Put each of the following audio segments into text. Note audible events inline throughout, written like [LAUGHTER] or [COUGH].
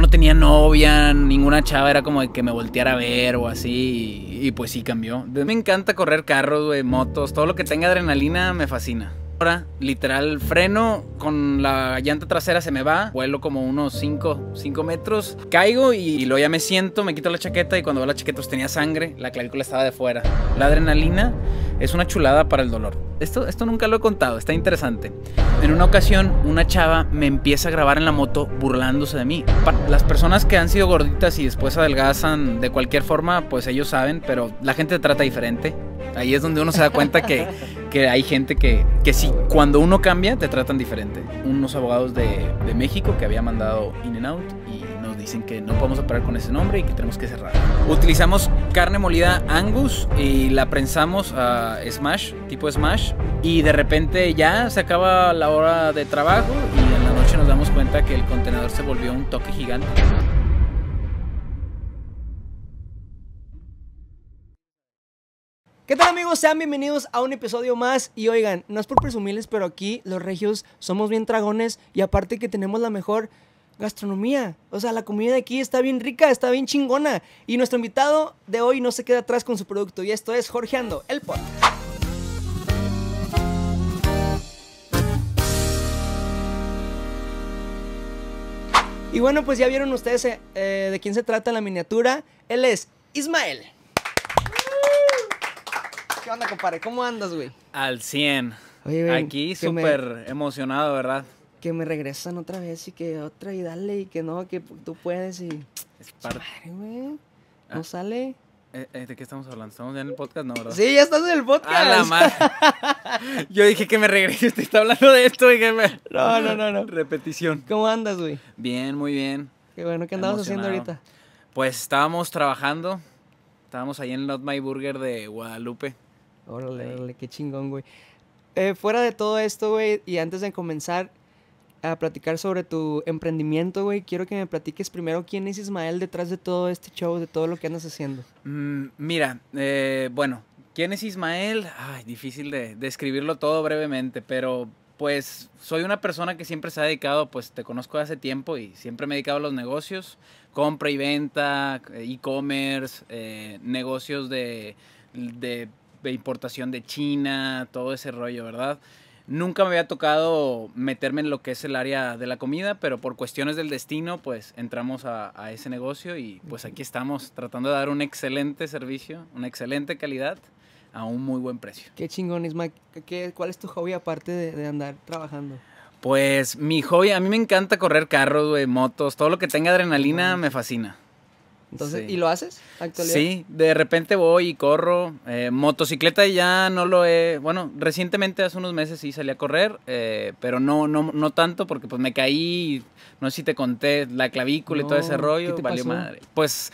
no tenía novia, ninguna chava era como de que me volteara a ver o así. Y, pues sí cambió. Me encanta correr carros, motos, todo lo que tenga adrenalina me fascina. Ahora, literal, freno con la llanta trasera se me va, vuelo como unos 5 metros, caigo y, luego ya me siento, me quito la chaqueta y cuando veo la chaqueta pues, tenía sangre, la clavícula estaba de fuera. La adrenalina es una chulada para el dolor. Esto, esto nunca lo he contado, está interesante. En una ocasión, una chava me empieza a grabar en la moto burlándose de mí. las personas que han sido gorditas y después adelgazan de cualquier forma, pues ellos saben, pero la gente te trata diferente. Ahí es donde uno se da cuenta que [LAUGHS] que hay gente que, que sí, cuando uno cambia te tratan diferente. Unos abogados de, de México que había mandado In and Out y nos dicen que no podemos operar con ese nombre y que tenemos que cerrar. Utilizamos carne molida Angus y la prensamos a Smash, tipo Smash, y de repente ya se acaba la hora de trabajo y en la noche nos damos cuenta que el contenedor se volvió un toque gigante. ¿Qué tal amigos? Sean bienvenidos a un episodio más y oigan, no es por presumirles, pero aquí los regios somos bien dragones y aparte que tenemos la mejor gastronomía. O sea, la comida de aquí está bien rica, está bien chingona. Y nuestro invitado de hoy no se queda atrás con su producto y esto es Jorge Ando, el pod. Y bueno, pues ya vieron ustedes eh, eh, de quién se trata la miniatura. Él es Ismael. ¿Qué onda, compadre? ¿Cómo andas, güey? Al 100. Oye, Aquí súper emocionado, ¿verdad? Que me regresan otra vez y que otra y dale y que no, que tú puedes y... Es güey. Ah. No sale. Eh, eh, ¿De qué estamos hablando? ¿Estamos ya en el podcast? No, ¿verdad? Sí, ya estás en el podcast. A la madre. [LAUGHS] Yo dije que me regrese. Usted está hablando de esto y que No, no, no, no. Repetición. ¿Cómo andas, güey? Bien, muy bien. Qué bueno. ¿Qué andabas haciendo ahorita? Pues estábamos trabajando. Estábamos ahí en Lot My Burger de Guadalupe. Órale, órale, qué chingón, güey. Eh, fuera de todo esto, güey, y antes de comenzar a platicar sobre tu emprendimiento, güey, quiero que me platiques primero quién es Ismael detrás de todo este show, de todo lo que andas haciendo. Mm, mira, eh, bueno, ¿quién es Ismael? Ay, difícil de describirlo todo brevemente, pero pues soy una persona que siempre se ha dedicado, pues te conozco hace tiempo y siempre me he dedicado a los negocios, compra y venta, eh, e-commerce, negocios de de importación de China, todo ese rollo, ¿verdad? Nunca me había tocado meterme en lo que es el área de la comida, pero por cuestiones del destino, pues entramos a, ese negocio y pues aquí estamos tratando de dar un excelente servicio, una excelente calidad a un muy buen precio. Qué chingón, Isma. ¿Cuál es tu hobby aparte de, andar trabajando? Pues mi hobby, a mí me encanta correr carros, motos, todo lo que tenga adrenalina me fascina. ¿y lo haces actualmente? Sí, de repente voy y corro. motocicleta eh, motocicleta ya no lo he. Bueno, recientemente hace unos meses sí salí a correr, eh, pero no, no, no tanto porque pues me caí. No sé si te conté la clavícula y todo ese rollo. valió madre. Pues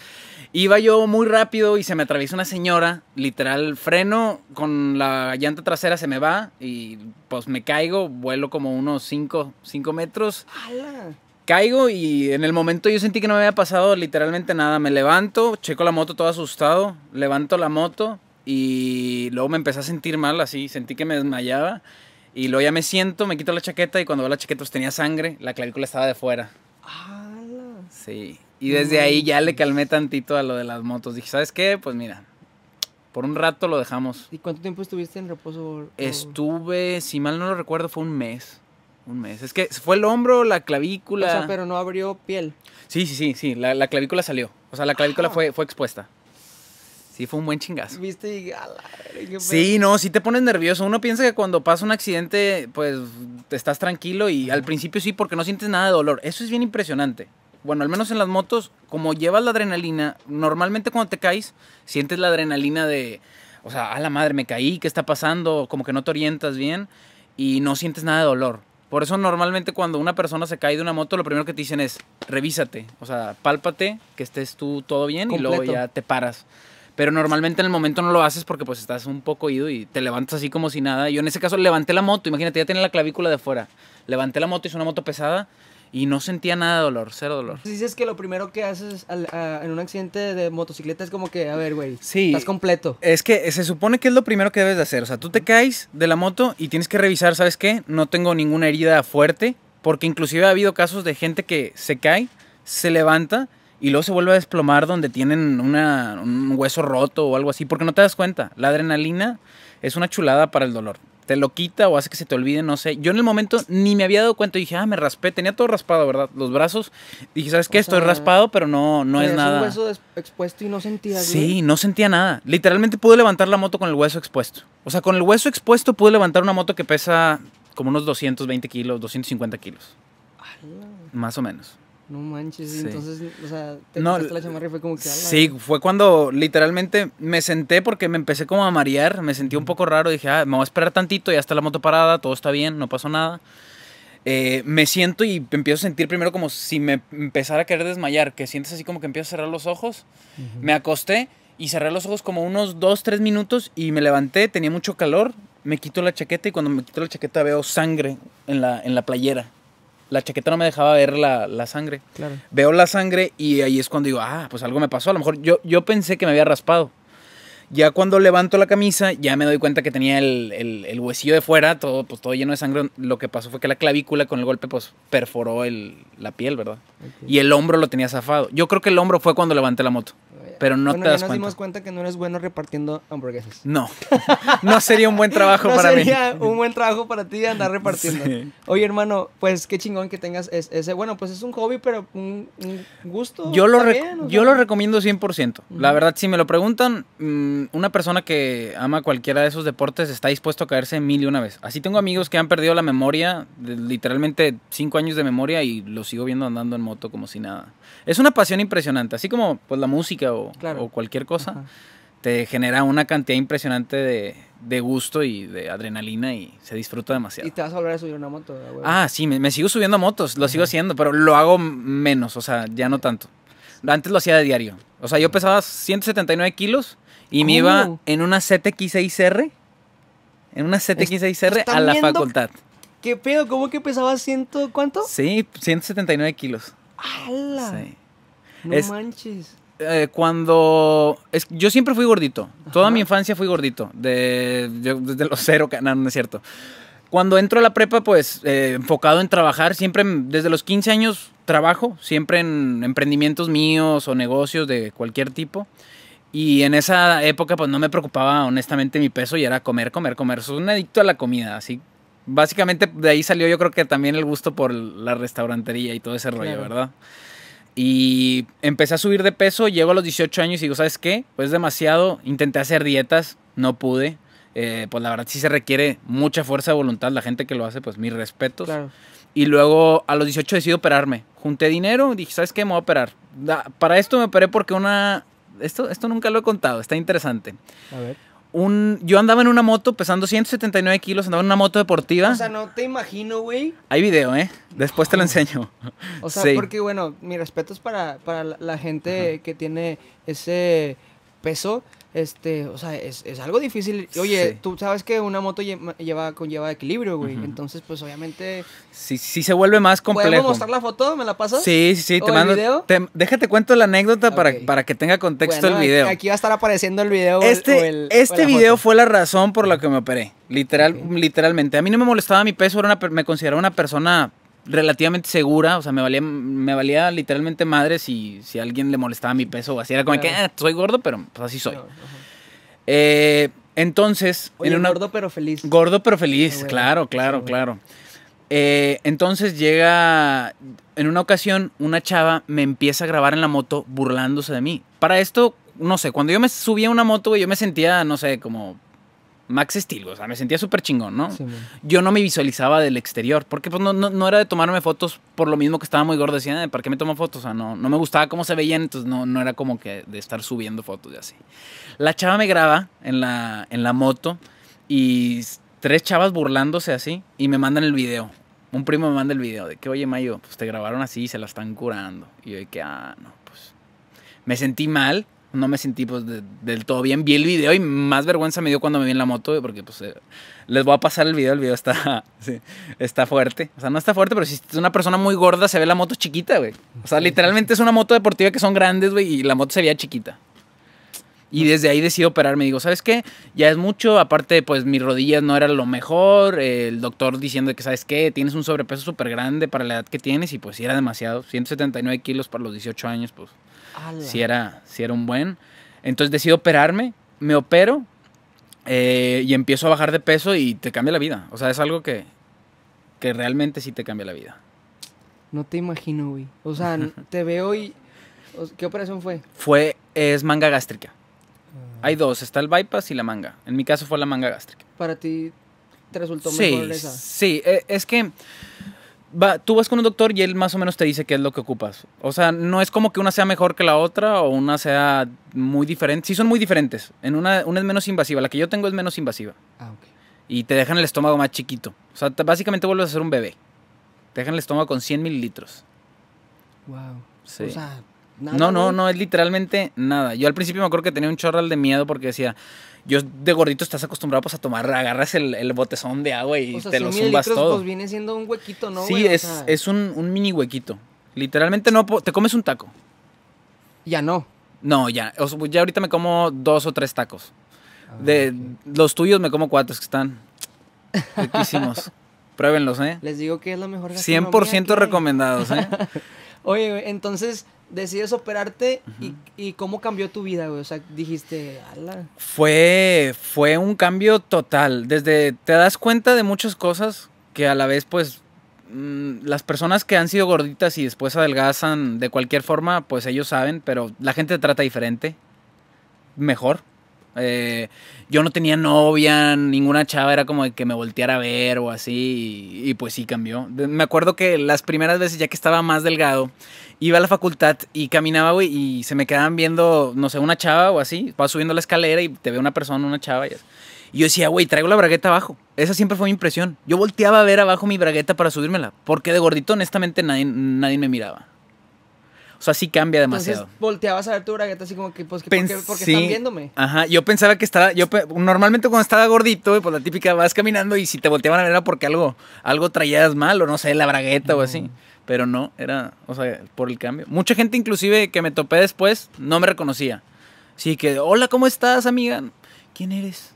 iba yo muy rápido y se me atraviesa una señora. Literal, freno con la llanta trasera se me va y pues me caigo, vuelo como unos 5 cinco, metros. ¡Hala! caigo y en el momento yo sentí que no me había pasado literalmente nada. Me levanto, checo la moto todo asustado, levanto la moto y luego me empecé a sentir mal así, sentí que me desmayaba y luego ya me siento, me quito la chaqueta y cuando veo la chaqueta pues, tenía sangre, la clavícula estaba de fuera. Sí. Y desde ahí ya le calmé tantito a lo de las motos. Dije, ¿sabes qué? Pues mira, por un rato lo dejamos. ¿Y cuánto tiempo estuviste en reposo? Estuve, si mal no lo recuerdo, fue un mes. Un mes. Es que fue el hombro, la clavícula. O sea, pero no abrió piel. Sí, sí, sí, sí. La, clavícula salió. O sea, la clavícula ah. fue, fue expuesta. Sí, fue un buen chingazo. Viste Sí, no, sí te pones nervioso. Uno piensa que cuando pasa un accidente, pues te estás tranquilo y al principio sí, porque no sientes nada de dolor. Eso es bien impresionante. Bueno, al menos en las motos, como llevas la adrenalina, normalmente cuando te caes, sientes la adrenalina de, o sea, a la madre, me caí, ¿qué está pasando? Como que no te orientas bien y no sientes nada de dolor. Por eso normalmente cuando una persona se cae de una moto, lo primero que te dicen es, revísate, o sea, pálpate, que estés tú todo bien y luego ya te paras. Pero normalmente en el momento no lo haces porque pues estás un poco ido y te levantas así como si nada. Yo en ese caso levanté la moto, imagínate, ya tiene la clavícula de fuera Levanté la moto, es una moto pesada, y no sentía nada de dolor, cero dolor. Pues dices que lo primero que haces en un accidente de motocicleta es como que, a ver, güey, estás completo. Es que se supone que es lo primero que debes de hacer. O sea, tú te caes de la moto y tienes que revisar, ¿sabes qué? No tengo ninguna herida fuerte, porque inclusive ha habido casos de gente que se cae, se levanta y luego se vuelve a desplomar donde tienen un hueso roto o algo así, porque no te das cuenta. La adrenalina es una chulada para el dolor te lo quita o hace que se te olvide, no sé. Yo en el momento ni me había dado cuenta. Dije, ah, me raspé. Tenía todo raspado, ¿verdad? Los brazos. Dije, ¿sabes qué? esto Estoy raspado, pero no, no es nada. un hueso expuesto y no sentía Sí, no sentía nada. Literalmente pude levantar la moto con el hueso expuesto. O sea, con el hueso expuesto pude levantar una moto que pesa como unos 220 kilos, 250 kilos. Más o menos. No manches, entonces, o sea, te no, la chamarra fue como que... Sí, eh". fue cuando literalmente me senté porque me empecé como a marear, me sentí un poco raro, dije, ah, me voy a esperar tantito, ya está la moto parada, todo está bien, no pasó nada. Eh, me siento y empiezo a sentir primero como si me empezara a querer desmayar, que sientes así como que empiezo a cerrar los ojos. Me acosté y cerré los ojos como unos 2, 3 minutos y me levanté, tenía mucho calor, me quito la chaqueta y cuando me quito la chaqueta veo sangre en la, en la playera la chaqueta no me dejaba ver la, sangre. Veo la sangre y ahí es cuando digo, ah, pues algo me pasó. A lo mejor yo, yo pensé que me había raspado. Ya cuando levanto la camisa, ya me doy cuenta que tenía el, el, huesillo de fuera, todo, pues, todo lleno de sangre. Lo que pasó fue que la clavícula con el golpe pues, perforó la piel, ¿verdad? Y el hombro lo tenía zafado. Yo creo que el hombro fue cuando levanté la moto pero no bueno, te das ya nos dimos cuenta que no eres bueno repartiendo hamburguesas. No, [LAUGHS] no sería un buen trabajo [LAUGHS] para mí. No sería un buen trabajo para ti andar repartiendo. Oye, hermano, pues qué chingón que tengas ese. Bueno, pues es un hobby, pero un, gusto. Yo lo, yo lo recomiendo 100%. La verdad, si me lo preguntan, mm, una persona que ama cualquiera de esos deportes está dispuesto a caerse mil y una vez. Así tengo amigos que han perdido la memoria, literalmente cinco años de memoria, y lo sigo viendo andando en moto como si nada. Es una pasión impresionante, así como pues, la música o o, cualquier cosa, te genera una cantidad impresionante de, gusto y de adrenalina y se disfruta demasiado. Y te vas a volver de subir una moto. Ah, sí, me, sigo subiendo motos, lo sigo haciendo, pero lo hago menos, o sea, ya no tanto. Antes lo hacía de diario. O sea, yo pesaba 179 kilos y me iba oh. en una ZX6R, en una ZX6R a la facultad. ¿Qué pedo? ¿Cómo que pesaba ciento cuánto? Sí, 179 kilos. ¡Hala! Sí. No manches. Eh, cuando. yo siempre fui gordito. Toda mi infancia fui gordito. De, desde los [LAUGHS] cero, no, no es cierto. Cuando entro a la prepa, pues eh, enfocado en trabajar, siempre desde los 15 años trabajo, siempre en emprendimientos míos o negocios de cualquier tipo. Y en esa época, pues no me preocupaba honestamente mi peso y era comer, comer, comer. Soy un adicto a la comida, así. Básicamente de ahí salió yo creo que también el gusto por la restaurantería y todo ese rollo, ¿verdad? Y empecé a subir de peso, llego a los 18 años y digo, ¿sabes qué? Pues demasiado, intenté hacer dietas, no pude. Eh, pues la verdad sí se requiere mucha fuerza de voluntad, la gente que lo hace, pues mis respetos. Y luego a los 18 decidí operarme. Junté dinero, y dije, ¿sabes qué? Me voy a operar. Para esto me operé porque una... Esto, esto nunca lo he contado, está interesante. A ver un. Yo andaba en una moto pesando 179 kilos, andaba en una moto deportiva. O sea, no te imagino, güey. Hay video, ¿eh? Después te lo enseño. O sea, porque, bueno, mi respeto es para, la gente que tiene ese peso. Este, o sea, es, algo difícil. Oye, tú sabes que una moto lleva, conlleva equilibrio, güey. Entonces, pues obviamente. Sí, sí se vuelve más complejo. ¿Puedo mostrar la foto? ¿Me la pasas? Sí, sí, sí. te el mando. Video? déjate cuento la anécdota para, para que tenga contexto el video. Aquí va a estar apareciendo el video. Este, o el, este video fue la razón por la que me operé. Literal, Literalmente. A mí no me molestaba mi peso, me consideraba una persona relativamente segura, o sea, me valía, me valía literalmente madre si, si alguien le molestaba mi peso o así. Era como que, eh, soy gordo, pero pues así soy. Eh, entonces... gordo pero feliz. Gordo pero feliz, ah, claro, claro, claro. Eh, entonces llega, en una ocasión, una chava me empieza a grabar en la moto burlándose de mí. Para esto, no sé, cuando yo me subía a una moto, yo me sentía, no sé, como Max Stilgo, o sea, me sentía súper chingón, ¿no? yo no me visualizaba del exterior, porque pues no, era de tomarme fotos por lo mismo que estaba muy gordo, decía, eh, ¿para qué me tomo fotos? O sea, no, no me gustaba cómo se veían, entonces no, no era como que de estar subiendo fotos y así. La chava me graba en la, en la moto y tres chavas burlándose así y me mandan el video. Un primo me manda el video de que, oye, Mayo, pues te grabaron así y se la están curando. Y yo de que, ah, no, pues me sentí mal no me sentí pues del todo bien. Vi el video y más vergüenza me dio cuando me vi en la moto, porque pues eh, les voy a pasar el video, el video está, [LAUGHS] está fuerte. O sea, no está fuerte, pero si es una persona muy gorda se ve la moto chiquita, güey. O sea, literalmente es una moto deportiva que son grandes, güey, y la moto se veía chiquita. Y desde ahí decido operarme. digo, ¿sabes qué? Ya es mucho. Aparte, pues mis rodillas no eran lo mejor. El doctor diciendo que, ¿sabes qué? Tienes un sobrepeso súper grande para la edad que tienes. Y pues era demasiado. 179 kilos para los 18 años, pues si era, si era un buen. Entonces decido operarme, me opero eh, y empiezo a bajar de peso y te cambia la vida. O sea, es algo que, realmente sí te cambia la vida. No te imagino, güey. O sea, [LAUGHS] te veo y... ¿Qué operación fue? Fue, es manga gástrica. Ah. Hay dos, está el bypass y la manga. En mi caso fue la manga gástrica. ¿Para ti te resultó sí, mejor esa? Sí, e, es que va, tú vas con un doctor y él más o menos te dice qué es lo que ocupas. O sea, no es como que una sea mejor que la otra o una sea muy diferente. Sí, son muy diferentes. En una, una es menos invasiva. La que yo tengo es menos invasiva. Ah, ok. Y te dejan el estómago más chiquito. O sea, te, básicamente vuelves a ser un bebé. Te dejan el estómago con 100 mililitros. Wow. Sí. O sea, no, no, no, es literalmente nada. Yo al principio me acuerdo que tenía un chorral de miedo porque decía, yo de gordito estás acostumbrado pues, a tomar, agarras el, botezón de agua y te lo subas. Pues viene siendo un huequito, ¿no? Sí, es, es un, mini huequito. Literalmente no, te comes un taco. Ya no. No, ya. ya ahorita me como dos o tres tacos. Ah, de los tuyos me como cuatro, es que están riquísimos. [LAUGHS] Pruébenlos, ¿eh? Les digo que es la mejor gastronomía. 100% recomendados, ¿eh? [LAUGHS] Oye, entonces decides operarte y, y, cómo cambió tu vida, güey. O sea, dijiste, Fue, fue un cambio total. Desde te das cuenta de muchas cosas que a la vez, pues, mm, las personas que han sido gorditas y después adelgazan de cualquier forma, pues ellos saben, pero la gente te trata diferente, mejor. Eh, yo no tenía novia, ninguna chava era como de que me volteara a ver o así, y, pues sí cambió. Me acuerdo que las primeras veces, ya que estaba más delgado, iba a la facultad y caminaba, y se me quedaban viendo, no sé, una chava o así, vas subiendo la escalera y te ve una persona, una chava y yo decía, güey, traigo la bragueta abajo. Esa siempre fue mi impresión. Yo volteaba a ver abajo mi bragueta para subírmela, porque de gordito honestamente nadie, nadie me miraba sea, sí cambia demasiado. volteabas a ver tu bragueta así como que, pues, que porque, están viéndome. Ajá, yo pensaba que estaba, yo normalmente cuando estaba gordito, pues la típica vas caminando y si te volteaban a ver era porque algo, algo traías mal o no sé, la bragueta o así. Pero no, era, o sea, por el cambio. Mucha gente inclusive que me topé después no me reconocía. Sí, que, hola, ¿cómo estás, amiga? ¿Quién eres?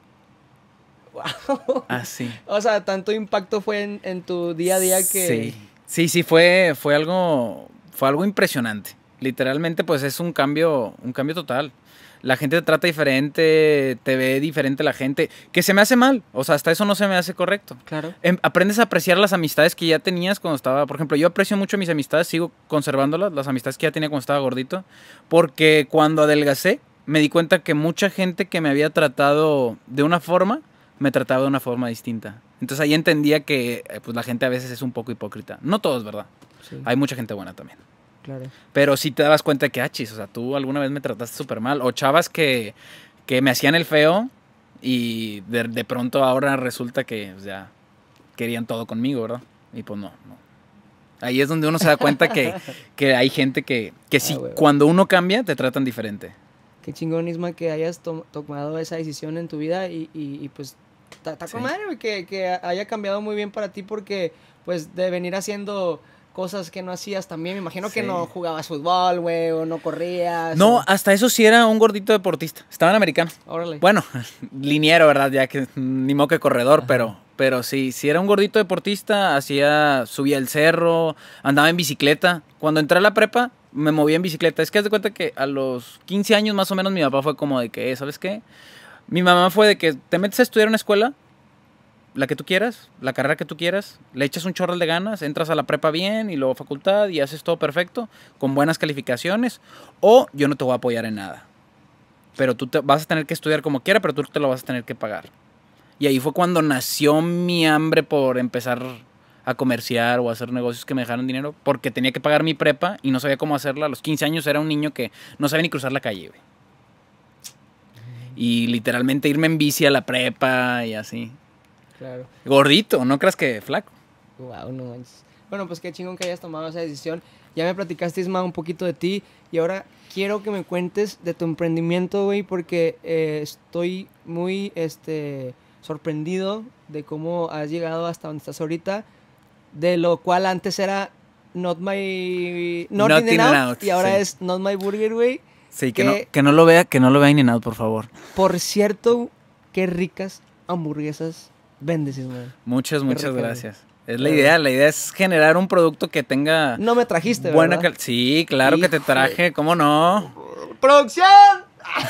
Wow. Así. Ah, [LAUGHS] o sea, tanto impacto fue en, tu día a día que. Sí. Sí, sí, fue, fue algo. Fue algo impresionante literalmente pues es un cambio, un cambio total. La gente te trata diferente, te ve diferente la gente, que se me hace mal, o sea, hasta eso no se me hace correcto. Claro. Em, aprendes a apreciar las amistades que ya tenías cuando estaba, por ejemplo, yo aprecio mucho mis amistades, sigo conservándolas, las amistades que ya tenía cuando estaba gordito, porque cuando adelgacé me di cuenta que mucha gente que me había tratado de una forma, me trataba de una forma distinta. Entonces ahí entendía que eh, pues, la gente a veces es un poco hipócrita. No todos, ¿verdad? Hay mucha gente buena también. Pero sí te dabas cuenta que, ah, o sea, tú alguna vez me trataste súper mal. O chavas que, me hacían el feo y de, pronto ahora resulta que, o sea, querían todo conmigo, ¿verdad? Y pues no, no. Ahí es donde uno se da cuenta que, [LAUGHS] hay gente que, que sí, ah, cuando uno cambia, te tratan diferente. Qué chingón, que hayas tomado esa decisión en tu vida y, pues está madre que, que haya cambiado muy bien para ti porque pues de venir haciendo cosas que no hacías también. Me imagino que no jugabas fútbol, güey, o no corrías. No, hasta eso sí era un gordito deportista. Estaba en americano. Órale. Bueno, [LAUGHS] liniero, ¿verdad? Ya que ni moque que corredor, pero pero sí, si era un gordito deportista, hacía subía el cerro, andaba en bicicleta. Cuando entré a la prepa, me movía en bicicleta. Es que haz de cuenta que a los 15 años más o menos mi papá fue como de que, eh, ¿sabes qué? Mi mamá fue de que te metes a estudiar en una escuela la que tú quieras, la carrera que tú quieras, le echas un chorral de ganas, entras a la prepa bien y luego facultad y haces todo perfecto, con buenas calificaciones, o yo no te voy a apoyar en nada. Pero tú te vas a tener que estudiar como quiera, pero tú te lo vas a tener que pagar. Y ahí fue cuando nació mi hambre por empezar a comerciar o hacer negocios que me dejaron dinero, porque tenía que pagar mi prepa y no sabía cómo hacerla. A los 15 años era un niño que no sabía ni cruzar la calle, Y literalmente irme en bici a la prepa y así. Gordito, no creas que flaco. Wow, no Bueno, pues qué chingón que hayas tomado esa decisión. Ya me platicaste, Isma, un poquito de ti. Y ahora quiero que me cuentes de tu emprendimiento, güey, porque eh, estoy muy este, sorprendido de cómo has llegado hasta donde estás ahorita. De lo cual antes era Not My. Not, Y ahora es Not My Burger, güey. Sí, que, eh, no, que, no, lo vea, que no lo vea ni nada, por favor. Por cierto, qué ricas hamburguesas Bendecido, güey. Muchas, muchas gracias. Es la idea, la idea es generar un producto que tenga... No me trajiste, buena Sí, claro que te traje, ¿cómo no? ¡Producción!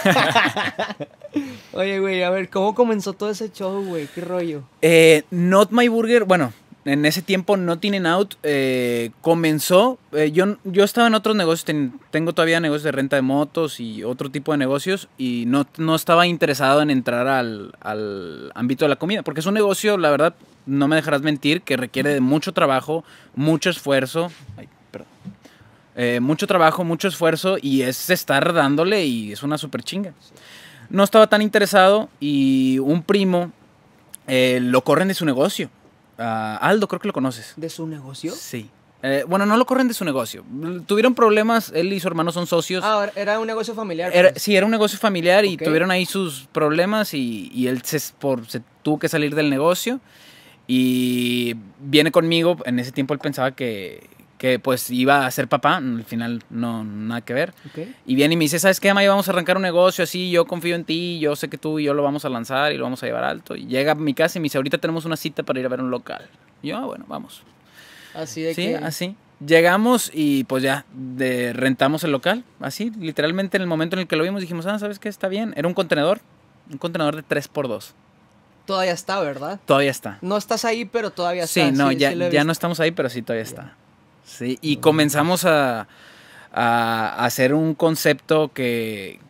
[LAUGHS] [LAUGHS] Oye, güey, a ver, ¿cómo comenzó todo ese show, güey? ¿Qué rollo? Eh, Not My Burger, bueno, en ese tiempo no tienen out eh, comenzó, eh, yo, yo estaba en otros negocios, tengo todavía negocios de renta de motos y otro tipo de negocios y no, estaba interesado en entrar al, ámbito de la comida, porque es un negocio, la verdad, no me dejarás mentir, que requiere de mucho trabajo, mucho esfuerzo. Eh, mucho trabajo, mucho esfuerzo y es estar dándole y es una super chinga. No estaba tan interesado y un primo lo corren de su negocio. Ah, Aldo, creo que lo conoces. ¿De su negocio? Sí. Eh, bueno, no lo corren de su negocio. Tuvieron problemas, él y su hermano son socios. Ah, era un negocio familiar. Era, pues. sí, era un negocio familiar y tuvieron ahí sus problemas y, él se, por, se tuvo que salir del negocio. Y viene conmigo, en ese tiempo él pensaba que, que pues iba a ser papá, al final no, nada que ver. Y viene y me dice, ¿sabes qué, Vamos a arrancar un negocio así, yo confío en ti, yo sé que tú y yo lo vamos a lanzar y lo vamos a llevar alto. Y llega a mi casa y me dice, ahorita tenemos una cita para ir a ver un local. Y yo, ah, bueno, vamos. Así de sí, así. Llegamos y pues ya de, rentamos el local, así, literalmente en el momento en el que lo vimos dijimos, ah, ¿sabes qué? Está bien. Era un contenedor, un contenedor de 3x2 todavía está, ¿verdad? Todavía está. No estás ahí, pero todavía está. Sí, no, ya, ya no estamos ahí, pero sí todavía está y comenzamos a, hacer un concepto que,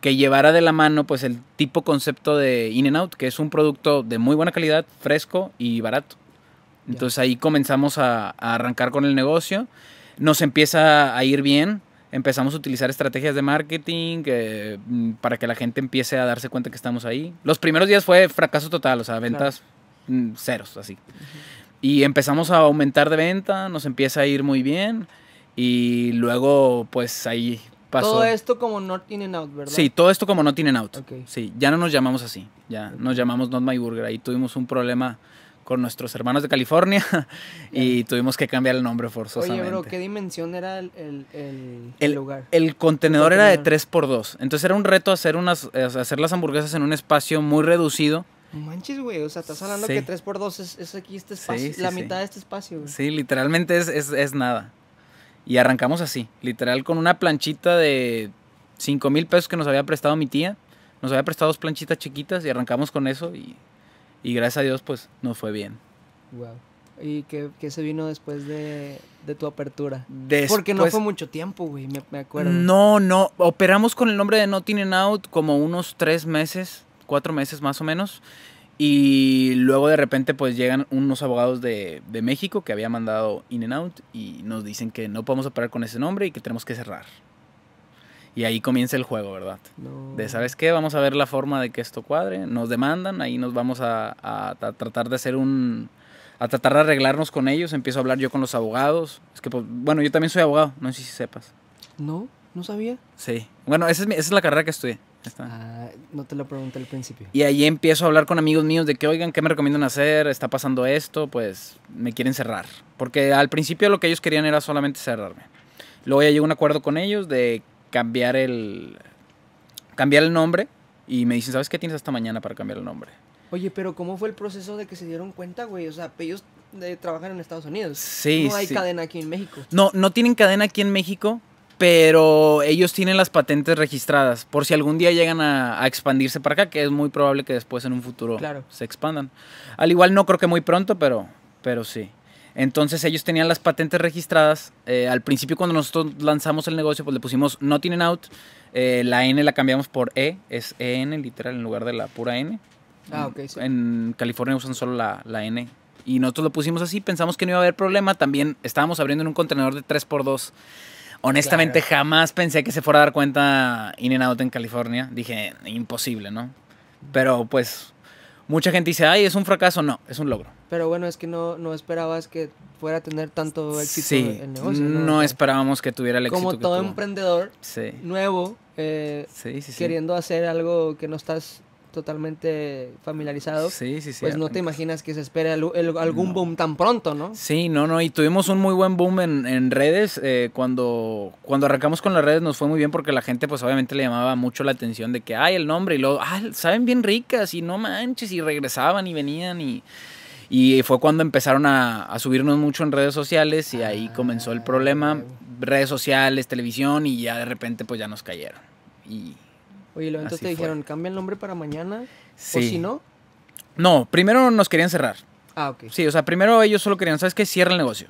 que llevara de la mano pues el tipo concepto de In and Out, que es un producto de muy buena calidad, fresco y barato. Entonces ahí comenzamos a, arrancar con el negocio, nos empieza a ir bien, empezamos a utilizar estrategias de marketing mm, para que la gente empiece a darse cuenta que estamos ahí. Los primeros días fue fracaso total, o sea, ventas mm, ceros, así. Y empezamos a aumentar de venta, nos empieza a ir muy bien. Y luego, pues ahí pasó. Todo esto como Not In and Out, ¿verdad? Sí, todo esto como Not In and Out. Sí, ya no nos llamamos así. Ya nos llamamos Not My Burger. Ahí tuvimos un problema con nuestros hermanos de California [LAUGHS] y tuvimos que cambiar el nombre forzosamente. Oye, pero ¿qué dimensión era el, el, lugar? El contenedor, era de 3x2. Entonces era un reto hacer, unas, eh, hacer las hamburguesas en un espacio muy reducido Manches, güey. O sea, estás hablando que 3x2 es, aquí este espacio, la mitad de este espacio, güey. Sí, literalmente es, nada. Y arrancamos así, literal, con una planchita de 5 mil pesos que nos había prestado mi tía. Nos había prestado dos planchitas chiquitas y arrancamos con eso y, gracias a Dios, pues, nos fue bien. Wow. ¿Y qué, se vino después de, tu apertura? Porque no fue mucho tiempo, güey, me, acuerdo. No, no. Operamos con el nombre de In And Out como unos tres meses cuatro meses más o menos. Y luego de repente pues llegan unos abogados de, de México que había mandado In and Out y nos dicen que no podemos operar con ese nombre y que tenemos que cerrar. Y ahí comienza el juego, ¿verdad? De, ¿sabes qué? Vamos a ver la forma de que esto cuadre. Nos demandan, ahí nos vamos a, a, tratar de hacer un... a tratar de arreglarnos con ellos. Empiezo a hablar yo con los abogados. Es que, pues, bueno, yo también soy abogado, no sé si sepas. No, no sabía. Sí. Bueno, esa es, mi, esa es la carrera que estudié. Ah, no te lo pregunté al principio. Y ahí empiezo a hablar con amigos míos de que, oigan, ¿qué me recomiendan hacer? ¿Está pasando esto? Pues me quieren cerrar. Porque al principio lo que ellos querían era solamente cerrarme. Luego ya llegó un acuerdo con ellos de cambiar el, cambiar el nombre. Y me dicen, ¿sabes qué tienes hasta mañana para cambiar el nombre? Oye, pero ¿cómo fue el proceso de que se dieron cuenta, güey? O sea, ellos eh, trabajan en Estados Unidos. Sí. No hay cadena aquí en México. No, no tienen cadena aquí en México, pero ellos tienen las patentes registradas por si algún día llegan a, expandirse para acá, que es muy probable que después en un futuro claro. se expandan. Al igual no creo que muy pronto, pero, pero sí. Entonces ellos tenían las patentes registradas. Eh, al principio cuando nosotros lanzamos el negocio, pues le pusimos In and Out. Eh, la N la cambiamos por E, es EN literal en lugar de la pura N. Ah, ok. En California usan solo la, la N y nosotros lo pusimos así, pensamos que no iba a haber problema, también estábamos abriendo en un contenedor de 3x2, Honestamente, jamás pensé que se fuera a dar cuenta In and Out en California. Dije, imposible, ¿no? Pero pues, mucha gente dice, ay, es un fracaso. No, es un logro. Pero bueno, es que no, no esperabas que fuera a tener tanto éxito el negocio. ¿no? esperábamos que tuviera el éxito. Como todo emprendedor nuevo, eh, queriendo hacer algo que no estás totalmente familiarizado, pues no te imaginas que se espere algún boom tan pronto, ¿no? Sí, no, no, y tuvimos un muy buen boom en, redes. Eh, cuando, cuando arrancamos con las redes nos fue muy bien porque la gente pues obviamente le llamaba mucho la atención de que, ay, el nombre, y luego, ah, saben bien ricas, y no manches, y regresaban y venían y... fue cuando empezaron a, a, subirnos mucho en redes sociales y ahí comenzó el problema. Ah, redes sociales, televisión y ya de repente pues ya nos cayeron. Y Oye, entonces te dijeron, cambia el nombre para mañana. O si no. No, primero nos querían cerrar. Ah, ok. Sí, o sea, primero ellos solo querían, ¿sabes qué? Cierra el negocio.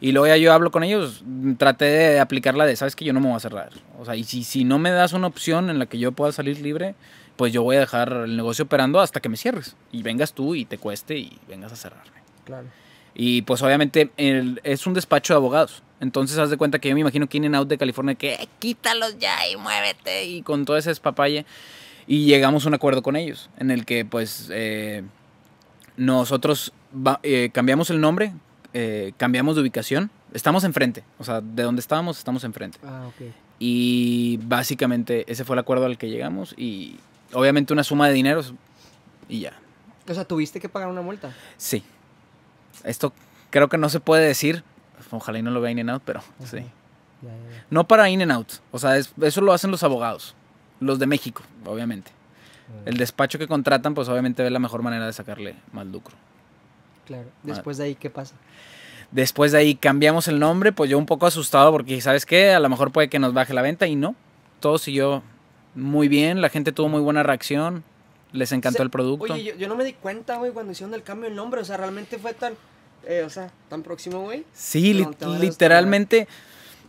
Y luego ya yo hablo con ellos, traté de aplicar la de, ¿sabes que Yo no me voy a cerrar. O sea, y si, no me das una opción en la que yo pueda salir libre, pues yo voy a dejar el negocio operando hasta que me cierres. Y vengas tú y te cueste y vengas a cerrarme. Claro. Y pues obviamente es un despacho de abogados. Entonces, haz de cuenta que yo me imagino que In Out de California, que eh, quítalos ya y muévete, y con todo ese espapalle. Y llegamos a un acuerdo con ellos, en el que, pues, eh, nosotros eh, cambiamos el nombre, cambiamos de ubicación, estamos enfrente, o sea, de donde estábamos, estamos enfrente. Ah, Y básicamente ese fue el acuerdo al que llegamos y obviamente una suma de dinero y ya. O sea, ¿tuviste que pagar una multa? Sí. Esto creo que no se puede decir, pues, ojalá y no lo vea In-N-Out, pero sí. No para In-N-Out. O sea, eso lo hacen los abogados. Los de México, obviamente. Mm. El despacho que contratan, pues obviamente ve la mejor manera de sacarle más lucro. Claro. Después de ahí, ¿qué pasa? Después de ahí cambiamos el nombre, pues yo un poco asustado porque, ¿sabes qué? A lo mejor puede que nos baje la venta y no. Todo siguió muy bien, la gente tuvo muy buena reacción, les encantó el producto. Oye, yo, no me di cuenta, güey, cuando hicieron el cambio de nombre, o sea, realmente fue tan... Eh, o sea, tan próximo, güey. Sí, literalmente este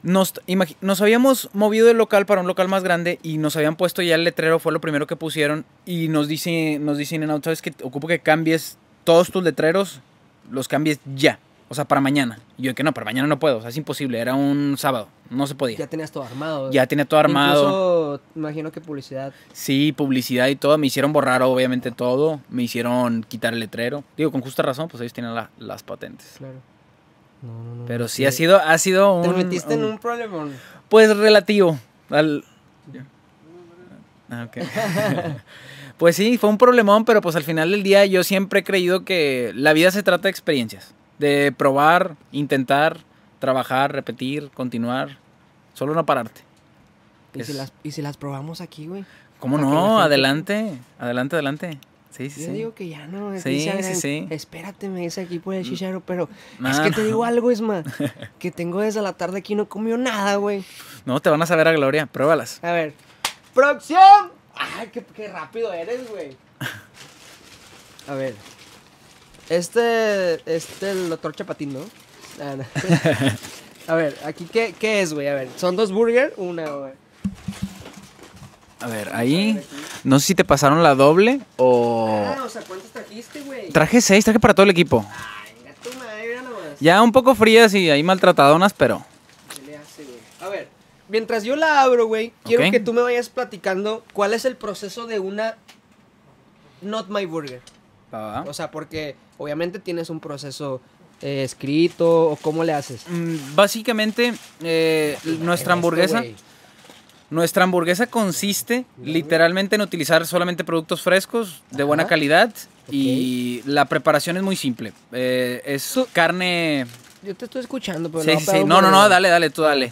nos, nos habíamos movido del local para un local más grande y nos habían puesto ya el letrero, fue lo primero que pusieron y nos dicen, nos dicen, ¿sabes que Ocupo que cambies todos tus letreros, los cambies ya. O sea, para mañana. Y yo que no, para mañana no puedo. O sea, es imposible. Era un sábado. No se podía. Ya tenías todo armado. Ya tenía todo armado. Incluso, imagino que publicidad. Sí, publicidad y todo. Me hicieron borrar, obviamente, todo. Me hicieron quitar el letrero. Digo, con justa razón, pues ellos tienen las patentes. Claro. No, no, no. Pero sí, ha sido, ha sido un. ¿Te metiste en un problemón Pues relativo. Al... Ah, ok [LAUGHS] pues sí, fue un problemón, pero pues al final del día yo siempre he creído que la vida se trata de experiencias de probar, intentar, trabajar, repetir, continuar, solo no pararte. ¿Y, si, las, probamos aquí, güey? ¿Cómo no? Adelante, adelante, adelante. Sí, sí, Yo digo que ya no. Sí, sí, eh, sí. Espérate, me dice aquí por el mm. chicharo, pero es que te digo algo, más [LAUGHS] que tengo desde la tarde aquí no comió nada, güey. No, te van a saber a Gloria, pruébalas. A ver. ¡Producción! ¡Ay, qué, qué rápido eres, güey! [LAUGHS] A ver. Este, este, el doctor Chapatín, ¿no? Ah, [LAUGHS] a ver, aquí, ¿qué, es, güey? A ver, son dos burger, una, güey. A ver, ahí. No sé si te pasaron la doble o. Ah, o sea, ¿cuántos trajiste, güey? Traje seis, traje para todo el equipo. Ay, madre, Ya un poco frías y ahí maltratadonas, pero. A ver, mientras yo la abro, güey, quiero que tú me vayas platicando cuál es el proceso de una Not My Burger. Ah. O sea, porque obviamente tienes un proceso eh, escrito o cómo le haces. Mm, básicamente, eh, nuestra hamburguesa... nuestra hamburguesa consiste literalmente en utilizar solamente productos frescos de buena calidad y la preparación es muy simple. Eh, es carne... Yo te estoy escuchando, pero... no, no, no, no, dale, dale, tú dale.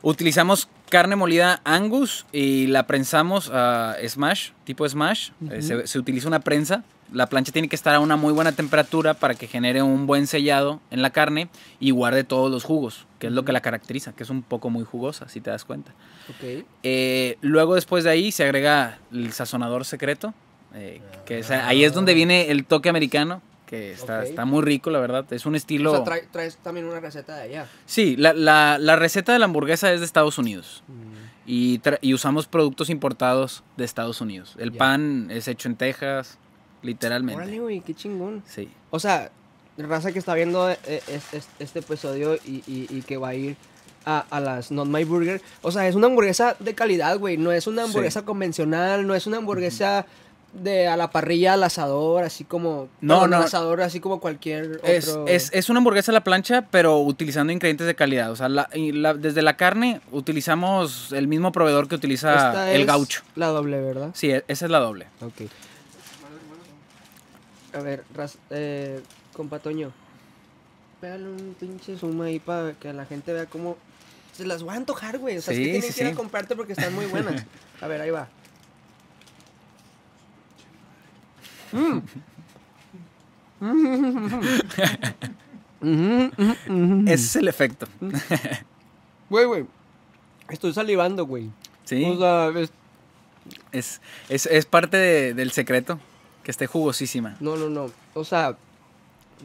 Utilizamos carne molida Angus y la prensamos a smash, tipo smash. se, utiliza una prensa la plancha tiene que estar a una muy buena temperatura para que genere un buen sellado en la carne y guarde todos los jugos, que es lo que la caracteriza, que es un poco muy jugosa, si te das cuenta. Eh, luego después de ahí se agrega el sazonador secreto, eh, que ahí es donde ah. viene el toque americano, que está, muy rico, la verdad. Es un estilo... O sea, traes, también una receta de allá. Sí, la, receta de la hamburguesa es de Estados Unidos. Mm. Y, usamos productos importados de Estados Unidos. El pan es hecho en Texas, Literalmente. Órale, güey, qué chingón. Sí. O sea, raza que está viendo eh, eh, este episodio y, que va a ir a, las Not My Burger. O sea, es una hamburguesa de calidad, güey. No es una hamburguesa convencional, no es una hamburguesa de a la parrilla, al asador, así como. No, no. asador, así como cualquier otro. Es, una hamburguesa a la plancha, pero utilizando ingredientes de calidad. O sea, desde la carne utilizamos el mismo proveedor que utiliza el gaucho. La doble, ¿verdad? Sí, e, esa es la doble. Ok. A ver, ras, eh, compa Toño, pégale un pinche zoom ahí para que la gente vea cómo. Se las voy a antojar, güey. O sea, es que tienen que ir a comprarte porque están muy buenas. [LAUGHS] A ver, ahí va. Mm. Ese es el efecto. Güey, güey. Estoy salivando, güey. Sí. O sea, es... Es, es, parte del secreto. Que esté jugosísima. No, no, no. O sea,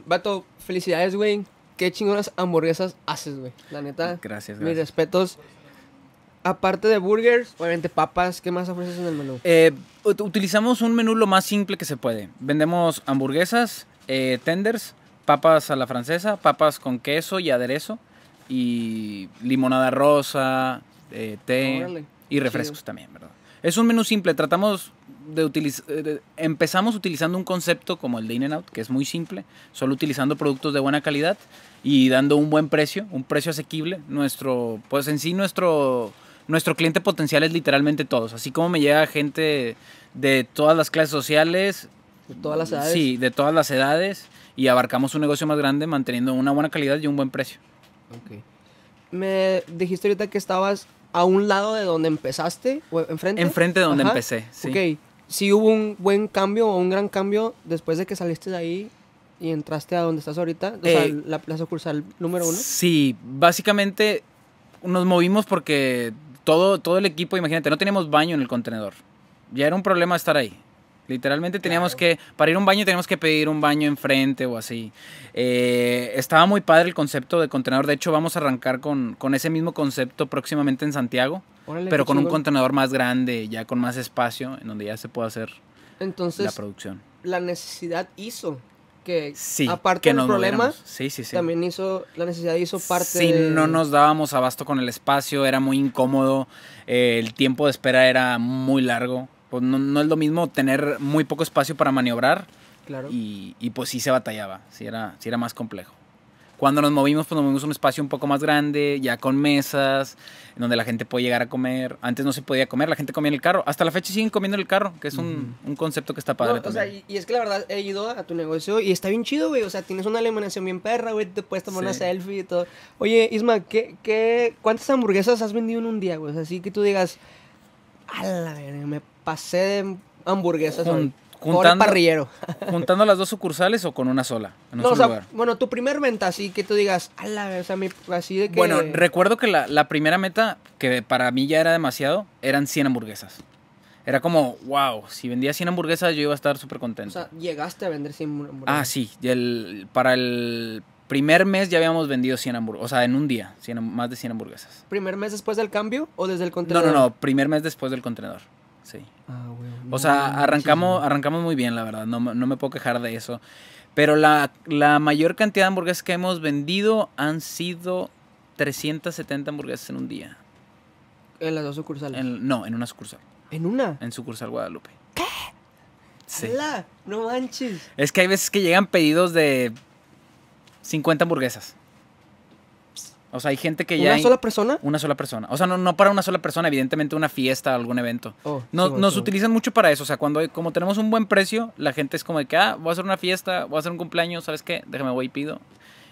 vato, felicidades, güey. Qué chingonas hamburguesas haces, güey. La neta. Gracias, Mis respetos. Aparte de burgers, obviamente papas, ¿qué más ofreces en el menú? Eh, utilizamos un menú lo más simple que se puede. Vendemos hamburguesas, eh, tenders, papas a la francesa, papas con queso y aderezo, y limonada rosa, eh, té y refrescos también, ¿verdad? Es un menú simple, tratamos eh, de empezamos utilizando un concepto como el de In and Out, que es muy simple, solo utilizando productos de buena calidad y dando un buen precio, un precio asequible. Nuestro, pues en sí nuestro nuestro cliente potencial es literalmente todos. Así como me llega gente de todas las clases sociales. De todas las edades. Sí, de todas las edades. Y abarcamos un negocio más grande manteniendo una buena calidad y un buen precio. Ok. Me dijiste ahorita que estabas a un lado de donde empezaste, o enfrente. Enfrente de donde empecé, sí. Ok si hubo un buen cambio o un gran cambio después de que saliste de ahí y entraste a donde estás ahorita, o eh, la, plaza cursal número uno. Sí, básicamente nos movimos porque todo, todo el equipo, imagínate, no teníamos baño en el contenedor. Ya era un problema estar ahí. Literalmente teníamos que, para ir a un baño teníamos que pedir un baño enfrente o así. Eh, estaba muy padre el concepto de contenedor. De hecho, vamos a arrancar con, con ese mismo concepto próximamente en Santiago, pero con un contenedor más grande, ya con más espacio, en donde ya se puede hacer la producción. La necesidad hizo que, aparte de del problema, sí, sí, también hizo, la necesidad hizo parte sí, no nos dábamos abasto con el espacio, era muy incómodo, eh, el tiempo de espera era muy largo pues no, es lo mismo tener muy poco espacio para maniobrar. Claro. Y, pues sí se batallaba, si era, era más complejo. Cuando nos movimos, pues nos movimos un espacio un poco más grande, ya con mesas, en donde la gente puede llegar a comer. Antes no se podía comer, la gente comía en el carro. Hasta la fecha siguen comiendo en el carro, que es un, concepto que está padre. y, es que la verdad he ido a tu negocio y está bien chido, güey. O sea, tienes una alemanación bien perra, güey. Te puedes tomar una selfie y todo. Oye, Isma, ¿qué, qué, cuántas hamburguesas has vendido en un día, güey? O sea, así que tú digas, a la me pasé de hamburguesas. Con, un parrillero. [LAUGHS] ¿Juntando las dos sucursales o con una sola? En bueno, tu primer meta, así que tú digas, ala, o sea, así de que... Bueno, recuerdo que la, primera meta, que para mí ya era demasiado, eran 100 hamburguesas. Era como, wow, si vendía 100 hamburguesas yo iba a estar súper contento. O sea, llegaste a vender 100 hamburguesas. Ah, sí, el, para el primer mes ya habíamos vendido 100 hamburguesas, o sea, en un día, más de 100 hamburguesas. ¿Primer mes después del cambio o desde el contenedor? No, no, no, primer mes después del contenedor. Sí. Ah, o sea, arrancamos, arrancamos muy bien, la verdad. No, me puedo quejar de eso. Pero la, mayor cantidad de hamburguesas que hemos vendido han sido 370 hamburguesas en un día. ¿En las dos sucursales? no, en una sucursal. ¿En una? En sucursal Guadalupe. ¿Qué? Sí. No manches. Es que hay veces que llegan pedidos de 50 hamburguesas. O sea, hay gente que ya. ¿Una sola persona? Una sola persona. O sea, no, no para una sola persona, evidentemente una fiesta, algún evento. Oh, no, nos utilizan mucho para eso. O sea, cuando como tenemos un buen precio, la gente es como de que, ah, voy a hacer una fiesta, voy a hacer un cumpleaños, ¿sabes qué? Déjame, voy y pido.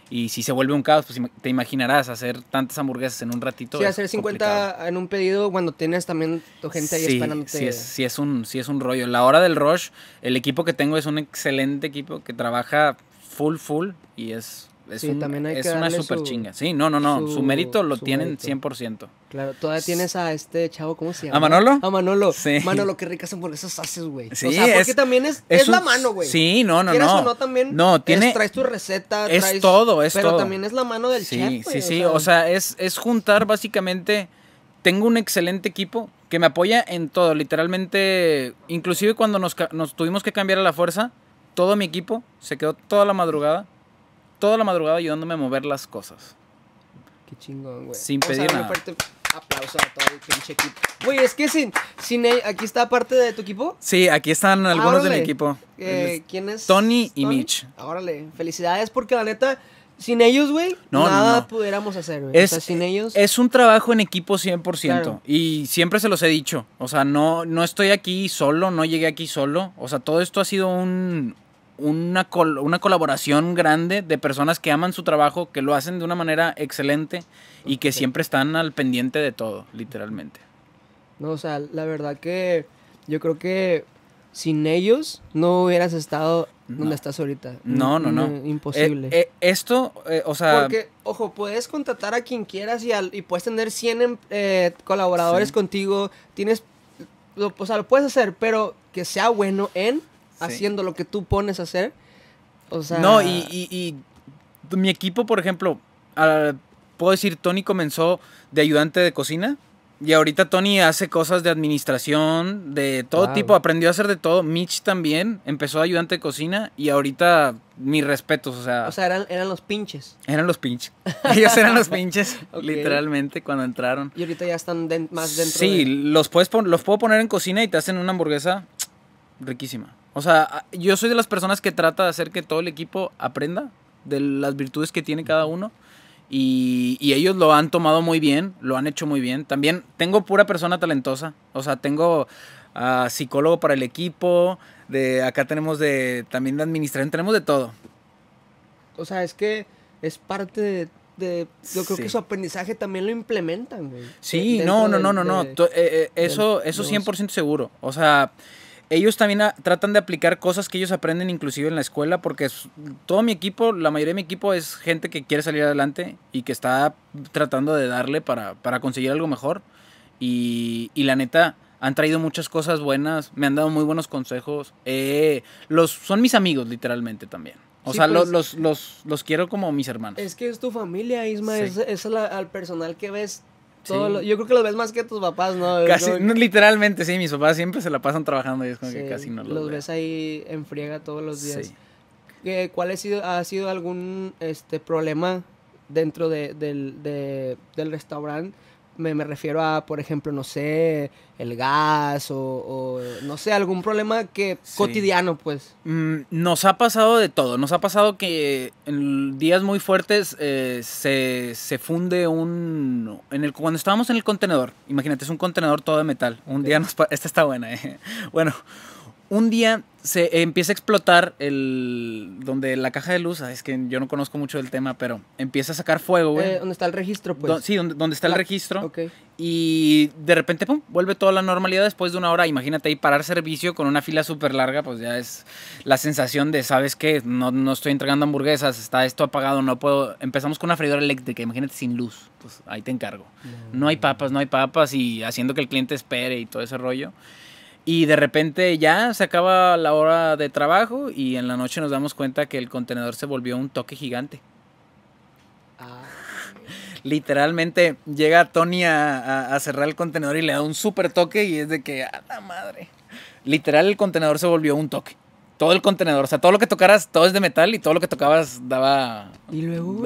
Y si se vuelve un caos, pues te imaginarás hacer tantas hamburguesas en un ratito. Sí, hacer 50 en un pedido cuando tienes también tu gente ahí Sí es, sí, es un, sí es un rollo. La hora del rush, el equipo que tengo es un excelente equipo que trabaja full, full y es es, es una super chinga. Sí, no, no, no. Su, mérito lo tienen 100%. Claro, todavía tienes a este chavo, ¿cómo se llama? ¿A Manolo? A Manolo. Sí. Manolo, qué ricas esas haces, güey. Sí, o sea, porque también es, es, la mano, güey. Sí, no, no, no. O no también. No, tiene. traes tu receta. Traes, todo, es pero también es la mano del chavo. Sí, sí, sí. O sea, es, es juntar básicamente. Tengo un excelente equipo que me apoya en todo, literalmente. Inclusive cuando nos, nos tuvimos que cambiar a la fuerza, todo mi equipo se quedó toda la madrugada toda la madrugada ayudándome a mover las cosas. Qué chingón, güey. Sin pedir nada. aplauso a todo el pinche equipo. Güey, es que sin, sin aquí está parte de tu equipo. Sí, aquí están ah, algunos del de mi equipo. Eh, ¿Quién es? Tony y Mitch. Órale, felicidades porque la neta, sin ellos, güey, nada pudiéramos hacer, güey. o sea, sin ellos. Es un trabajo en equipo 100%. Y siempre se los he dicho. O sea, no, no estoy aquí solo, no llegué aquí solo. O sea, todo esto ha sido un, una, una colaboración grande de personas que aman su trabajo, que lo hacen de una manera excelente y que siempre están al pendiente de todo, literalmente. No, o sea, la verdad que yo creo que sin ellos no hubieras estado donde estás ahorita. No, no, no. Eh, imposible. Eh, esto, eh, o sea... Porque, ojo, puedes contratar a quien quieras y, y puedes tener 100 em, colaboradores contigo, tienes... o sea, lo puedes hacer, pero que sea bueno en haciendo lo que tú pones a hacer. O sea... No, y, y, mi equipo, por ejemplo, puedo decir, Tony comenzó de ayudante de cocina. Y ahorita Tony hace cosas de administración, de todo tipo, aprendió a hacer de todo. Mitch también empezó de ayudante de cocina y ahorita mis respetos, o sea. O sea, eran, los pinches. Eran los pinches. [LAUGHS] Ellos eran los pinches, [LAUGHS] literalmente, cuando entraron. Y ahorita ya están más dentro. Sí, los, puedes los puedo poner en cocina y te hacen una hamburguesa riquísima. O sea, yo soy de las personas que trata de hacer que todo el equipo aprenda de las virtudes que tiene cada uno. Y, ellos lo han tomado muy bien, lo han hecho muy bien. También tengo pura persona talentosa. O sea, tengo a psicólogo para el equipo. De acá tenemos de también de administración, tenemos de todo. O sea, es que es parte de. yo creo que su aprendizaje también lo implementan, güey. Sí, eh, no, no, no, no, no. Eh, eh, eso, eso 100% seguro. O sea ellos también ah, tratan de aplicar cosas que ellos aprenden inclusive en la escuela, porque todo mi equipo, la mayoría de mi equipo es gente que quiere salir adelante y que está tratando de darle para, conseguir algo mejor. Y, la neta, han traído muchas cosas buenas, me han dado muy buenos consejos. Eh, los, son mis amigos literalmente también. O sea, pues, los, los, quiero como mis hermanos. Es que es tu familia, Isma, es, al personal que ves yo creo que lo ves más que tus papás, ¿no? Casi, literalmente, sí, mis papás siempre se la pasan trabajando y es como que casi no los, los ves ahí en friega todos los días. Sí. ¿Cuál ha sido, ha sido algún este, problema dentro de, del, del restaurante? Me, refiero a, por ejemplo, no sé, el gas o, o no sé, algún problema que cotidiano, pues. Mm, nos ha pasado de todo. Nos ha pasado que en días muy fuertes eh, se, se, funde un... En el, cuando estábamos en el contenedor, imagínate, es un contenedor todo de metal. Un día nos... Esta está buena, eh. [LAUGHS] Bueno, un día se empieza a explotar el donde la caja de luz, ah, es que yo no conozco mucho del tema, pero empieza a sacar fuego, güey. Eh, está el registro, pues. sí, donde, está el ah, registro. Okay. Y de repente, pum, vuelve toda la normalidad después de una hora. Imagínate ahí parar servicio con una fila súper larga, pues ya es la sensación de, ¿sabes qué? No, no estoy entregando hamburguesas, está esto apagado, no puedo. Empezamos con una freidora eléctrica, imagínate sin luz, pues ahí te encargo. no hay papas, no hay papas y haciendo que el cliente espere y todo ese rollo. Y de repente ya se acaba la hora de trabajo y en la noche nos damos cuenta que el contenedor se volvió un toque gigante. Ah. Literalmente llega Tony a, cerrar el contenedor y le da un super toque y es de que, a la madre. Literal el contenedor se volvió un toque. Todo el contenedor, o sea, todo lo que tocaras, todo es de metal y todo lo que tocabas daba... Y luego...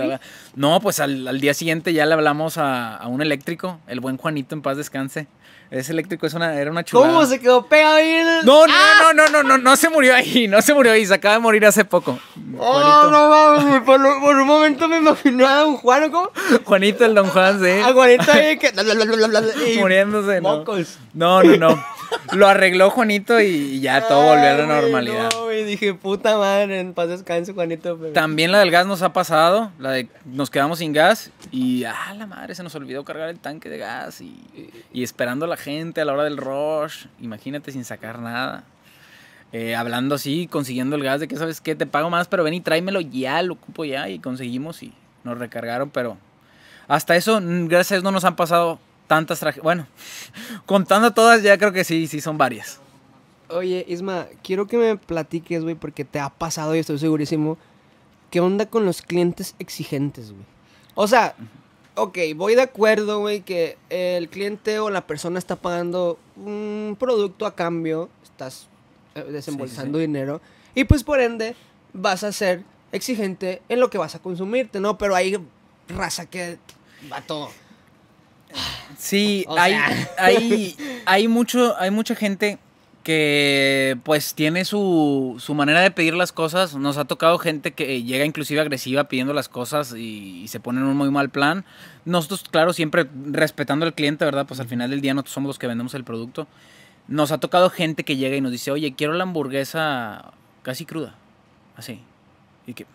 no, pues al, día siguiente ya le hablamos a un eléctrico, el buen Juanito en paz descanse. Ese eléctrico es una, era una chulada. ¿Cómo se quedó pegado ahí? No, no, ah. no, no, no, no, no, se murió ahí, no se murió ahí, se acaba de morir hace poco. Oh, no, no, por, un momento me imaginé a don Juan, ¿cómo? Juanito, el don Juan, sí. A Juanito ahí que... Muriéndose, ¿no? No, no, no. Lo arregló Juanito y ya todo volvió a la normalidad. No, y dije, puta madre, en paz descanse, Juanito. También la del gas nos ha pasado, la de nos quedamos sin gas y, ah, la madre, se nos olvidó cargar el tanque de gas y, y esperando la gente a la hora del rush, imagínate sin sacar nada. Eh, hablando así, consiguiendo el gas de que, ¿sabes que Te pago más, pero ven y tráemelo ya, lo ocupo ya. Y conseguimos y nos recargaron, pero hasta eso, mm, gracias no nos han pasado tantas tragedias. Bueno, [LAUGHS] contando todas, ya creo que sí, sí son varias. Oye, Isma, quiero que me platiques, güey, porque te ha pasado y estoy segurísimo. ¿Qué onda con los clientes exigentes, güey? O sea, ok, voy de acuerdo, güey, que el cliente o la persona está pagando un producto a cambio, estás eh, desembolsando dinero, y pues por ende vas a ser exigente en lo que vas a consumirte, ¿no? Pero hay raza que va todo. Sí, hay, hay, mucho, hay mucha gente que pues tiene su, su manera de pedir las cosas. Nos ha tocado gente que llega inclusive agresiva pidiendo las cosas y, se pone en un muy mal plan. Nosotros, claro, siempre respetando al cliente, ¿verdad? Pues al final del día nosotros somos los que vendemos el producto. Nos ha tocado gente que llega y nos dice, oye, quiero la hamburguesa casi cruda. Así. Y que,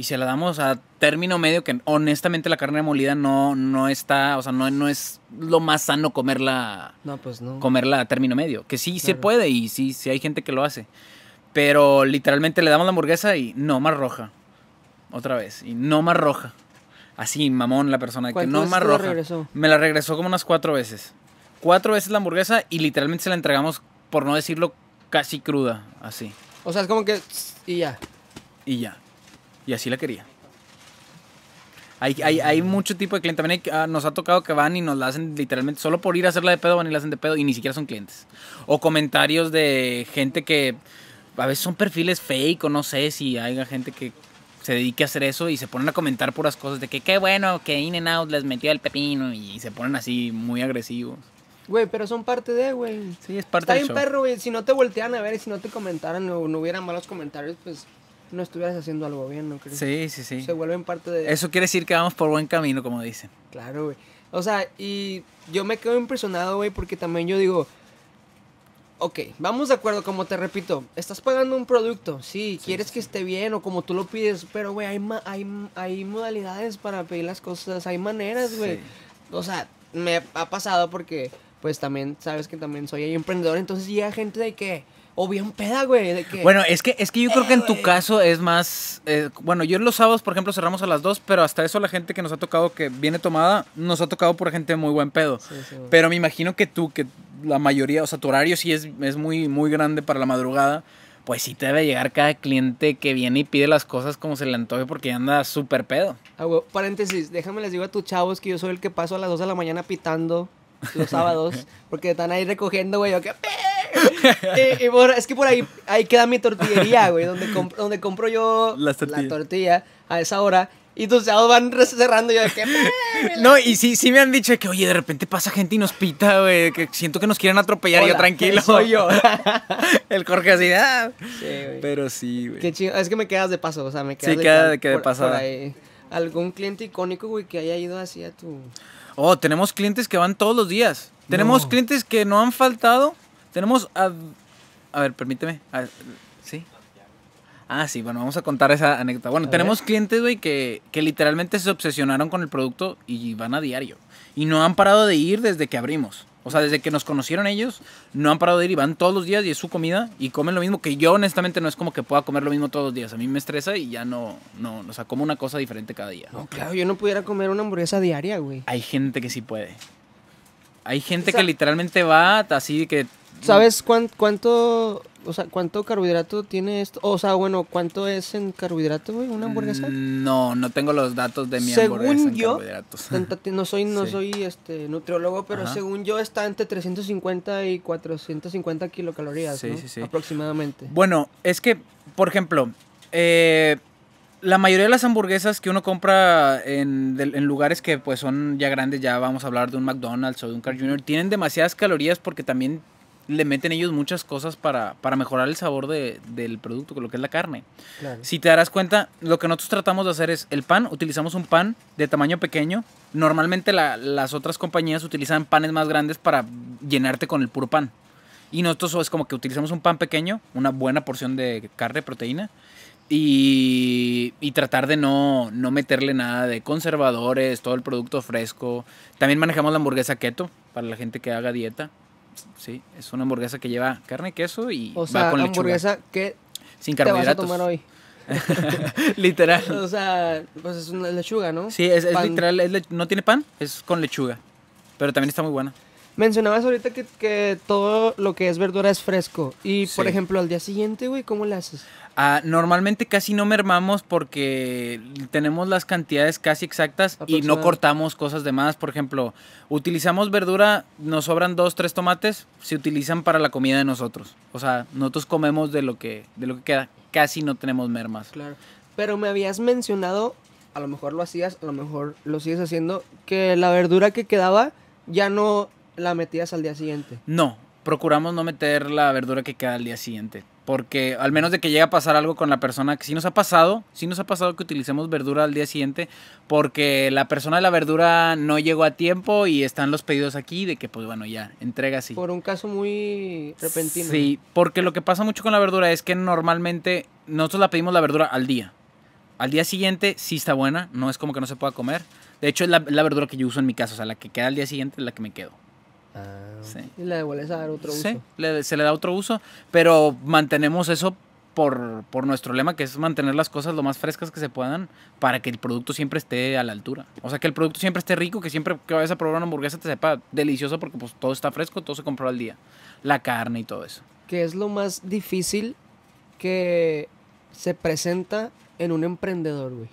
y se la damos a término medio que honestamente la carne molida no, no está, o sea, no, no es lo más sano comerla. Pues comerla a término medio, que sí se puede y sí, sí hay gente que lo hace. Pero literalmente le damos la hamburguesa y no más roja. Otra vez, y no más roja. Así, mamón la persona, que no más roja. Me la regresó como unas cuatro veces. Cuatro veces la hamburguesa y literalmente se la entregamos, por no decirlo, casi cruda, así. O sea, es como que... Y ya. Y ya. Y así la quería. Hay, hay, mucho tipo de clientes. También ah, nos ha tocado que van y nos la hacen literalmente solo por ir a hacerla de pedo, van y la hacen de pedo y ni siquiera son clientes. O comentarios de gente que a veces son perfiles fake o no sé si hay gente que se dedique a hacer eso y se ponen a comentar puras cosas de que qué bueno que In and Out les metió el pepino y se ponen así muy agresivos. Güey, pero son parte de, güey. Sí, es parte de. Está bien, perro, güey. Si no te voltean a ver y si no te comentaran o no hubieran malos comentarios, pues no estuvieras haciendo algo bien, ¿no crees? Sí, sí, sí. Se vuelven parte de... Eso quiere decir que vamos por buen camino, como dicen. Claro, güey. O sea, y yo me quedo impresionado, güey, porque también yo digo, ok, vamos de acuerdo, como te repito, estás pagando un producto, sí, quieres que esté bien o como tú lo pides, pero, güey, hay, hay, modalidades para pedir las cosas, hay maneras, güey. O sea, me ha pasado porque, pues también, sabes que también soy emprendedor, entonces llega gente de que o bien peda, güey. bueno, es que, es que yo creo que en tu eh, caso es más. Eh, bueno, yo en los sábados, por ejemplo, cerramos a las 2, pero hasta eso la gente que nos ha tocado que viene tomada, nos ha tocado por gente muy buen pedo. pero me imagino que tú, que la mayoría, o sea, tu horario sí es, es muy, muy grande para la madrugada pues sí te debe llegar cada cliente que viene y pide las cosas como se le antoje porque anda súper pedo. Ah, paréntesis, déjame les digo a tus chavos que yo soy el que paso a las 2 de la mañana pitando los [LAUGHS] sábados, porque están ahí recogiendo, güey, yo que... y, es que por ahí, ahí queda mi tortillería, güey, donde, donde compro yo la tortilla a esa hora. Y entonces van cerrando yo de que... [LAUGHS] No, y sí, sí me han dicho que, oye, de repente pasa gente y nos pita, güey, que siento que nos quieren atropellar, yo tranquilo. Soy yo. [LAUGHS] El Jorge así, ah. Sí, Pero sí, güey. Qué chido. Es que me quedas de paso, o sea, me quedas sí, de, de, paso. ¿Algún cliente icónico, güey, que haya ido así a tu... Oh, tenemos clientes que van todos los días. Tenemos clientes que no han faltado. Tenemos. A, ver, permíteme. sí. Ah, sí, bueno, vamos a contar esa anécdota. Bueno, tenemos clientes, güey, que literalmente se obsesionaron con el producto y van a diario. Y no han parado de ir desde que abrimos. O sea, desde que nos conocieron ellos, no han parado de ir y van todos los días y es su comida y comen lo mismo. Que yo, honestamente, no es como que pueda comer lo mismo todos los días. A mí me estresa y ya no, no, o sea, como una cosa diferente cada día. No, claro, yo no pudiera comer una hamburguesa diaria, güey. Hay gente que sí puede. Hay gente que literalmente va así que. ¿Sabes cuánto o sea, ¿cuánto carbohidrato tiene esto? O sea, bueno, ¿cuánto es en carbohidrato, una hamburguesa? Mm, no, no tengo los datos de mi hamburguesa en yo, no soy, no [LAUGHS] soy este nutriólogo, pero según yo está entre 350 y 450 kilocalorías, Aproximadamente. Bueno, es que, por ejemplo, eh, la mayoría de las hamburguesas que uno compra en, lugares que pues son ya grandes, ya vamos a hablar de un McDonald's o de un Carl Jr., tienen demasiadas calorías porque también le meten ellos muchas cosas para, mejorar el sabor del producto, con lo que es la carne. Si te darás cuenta, lo que nosotros tratamos de hacer es el pan, utilizamos un pan de tamaño pequeño. Normalmente las otras compañías utilizan panes más grandes para llenarte con el puro pan. Y nosotros es como que utilizamos un pan pequeño, una buena porción de carne, proteína, y, tratar de no, no meterle nada de conservadores, todo el producto fresco. También manejamos la hamburguesa keto para la gente que haga dieta. Sí, es una hamburguesa que lleva carne, queso y o va con hamburguesa que sin carbohidratos. Te vas a tomar hoy? [LAUGHS] literal. O sea, pues es una lechuga, ¿no? Sí, es, literal, no tiene pan, es con lechuga, pero también está muy buena. Mencionabas ahorita que, que todo lo que es verdura es fresco y, por ejemplo, al día siguiente, güey, ¿cómo le haces? Ah, normalmente casi no mermamos porque tenemos las cantidades casi exactas y no cortamos cosas de más. Por ejemplo, utilizamos verdura, nos sobran dos, tres tomates, se utilizan para la comida de nosotros. O sea, nosotros comemos de lo que, de lo que queda. Casi no tenemos mermas. Claro. Pero me habías mencionado, a lo mejor lo hacías, a lo mejor lo sigues haciendo, que la verdura que quedaba ya no la metías al día siguiente. No, procuramos no meter la verdura que queda al día siguiente. Porque al menos de que llegue a pasar algo con la persona, que sí nos ha pasado, sí nos ha pasado que utilicemos verdura al día siguiente, porque la persona de la verdura no llegó a tiempo y están los pedidos aquí de que, pues bueno, ya, entrega así. Por un caso muy repentino. Sí, porque lo que pasa mucho con la verdura es que normalmente nosotros la pedimos la verdura al día. Al día siguiente sí está buena, no es como que no se pueda comer. De hecho, es la, verdura que yo uso en mi casa, o sea, la que queda al día siguiente es la que me quedo. Ah, y le devuelves a dar otro uso. Sí, se le da otro uso, pero mantenemos eso por, nuestro lema, que es mantener las cosas lo más frescas que se puedan para que el producto siempre esté a la altura. O sea, que el producto siempre esté rico, que siempre que vayas a probar una hamburguesa te sepa delicioso porque pues, todo está fresco, todo se compró al día. La carne y todo eso. ¿Qué es lo más difícil que se presenta en un emprendedor, güey?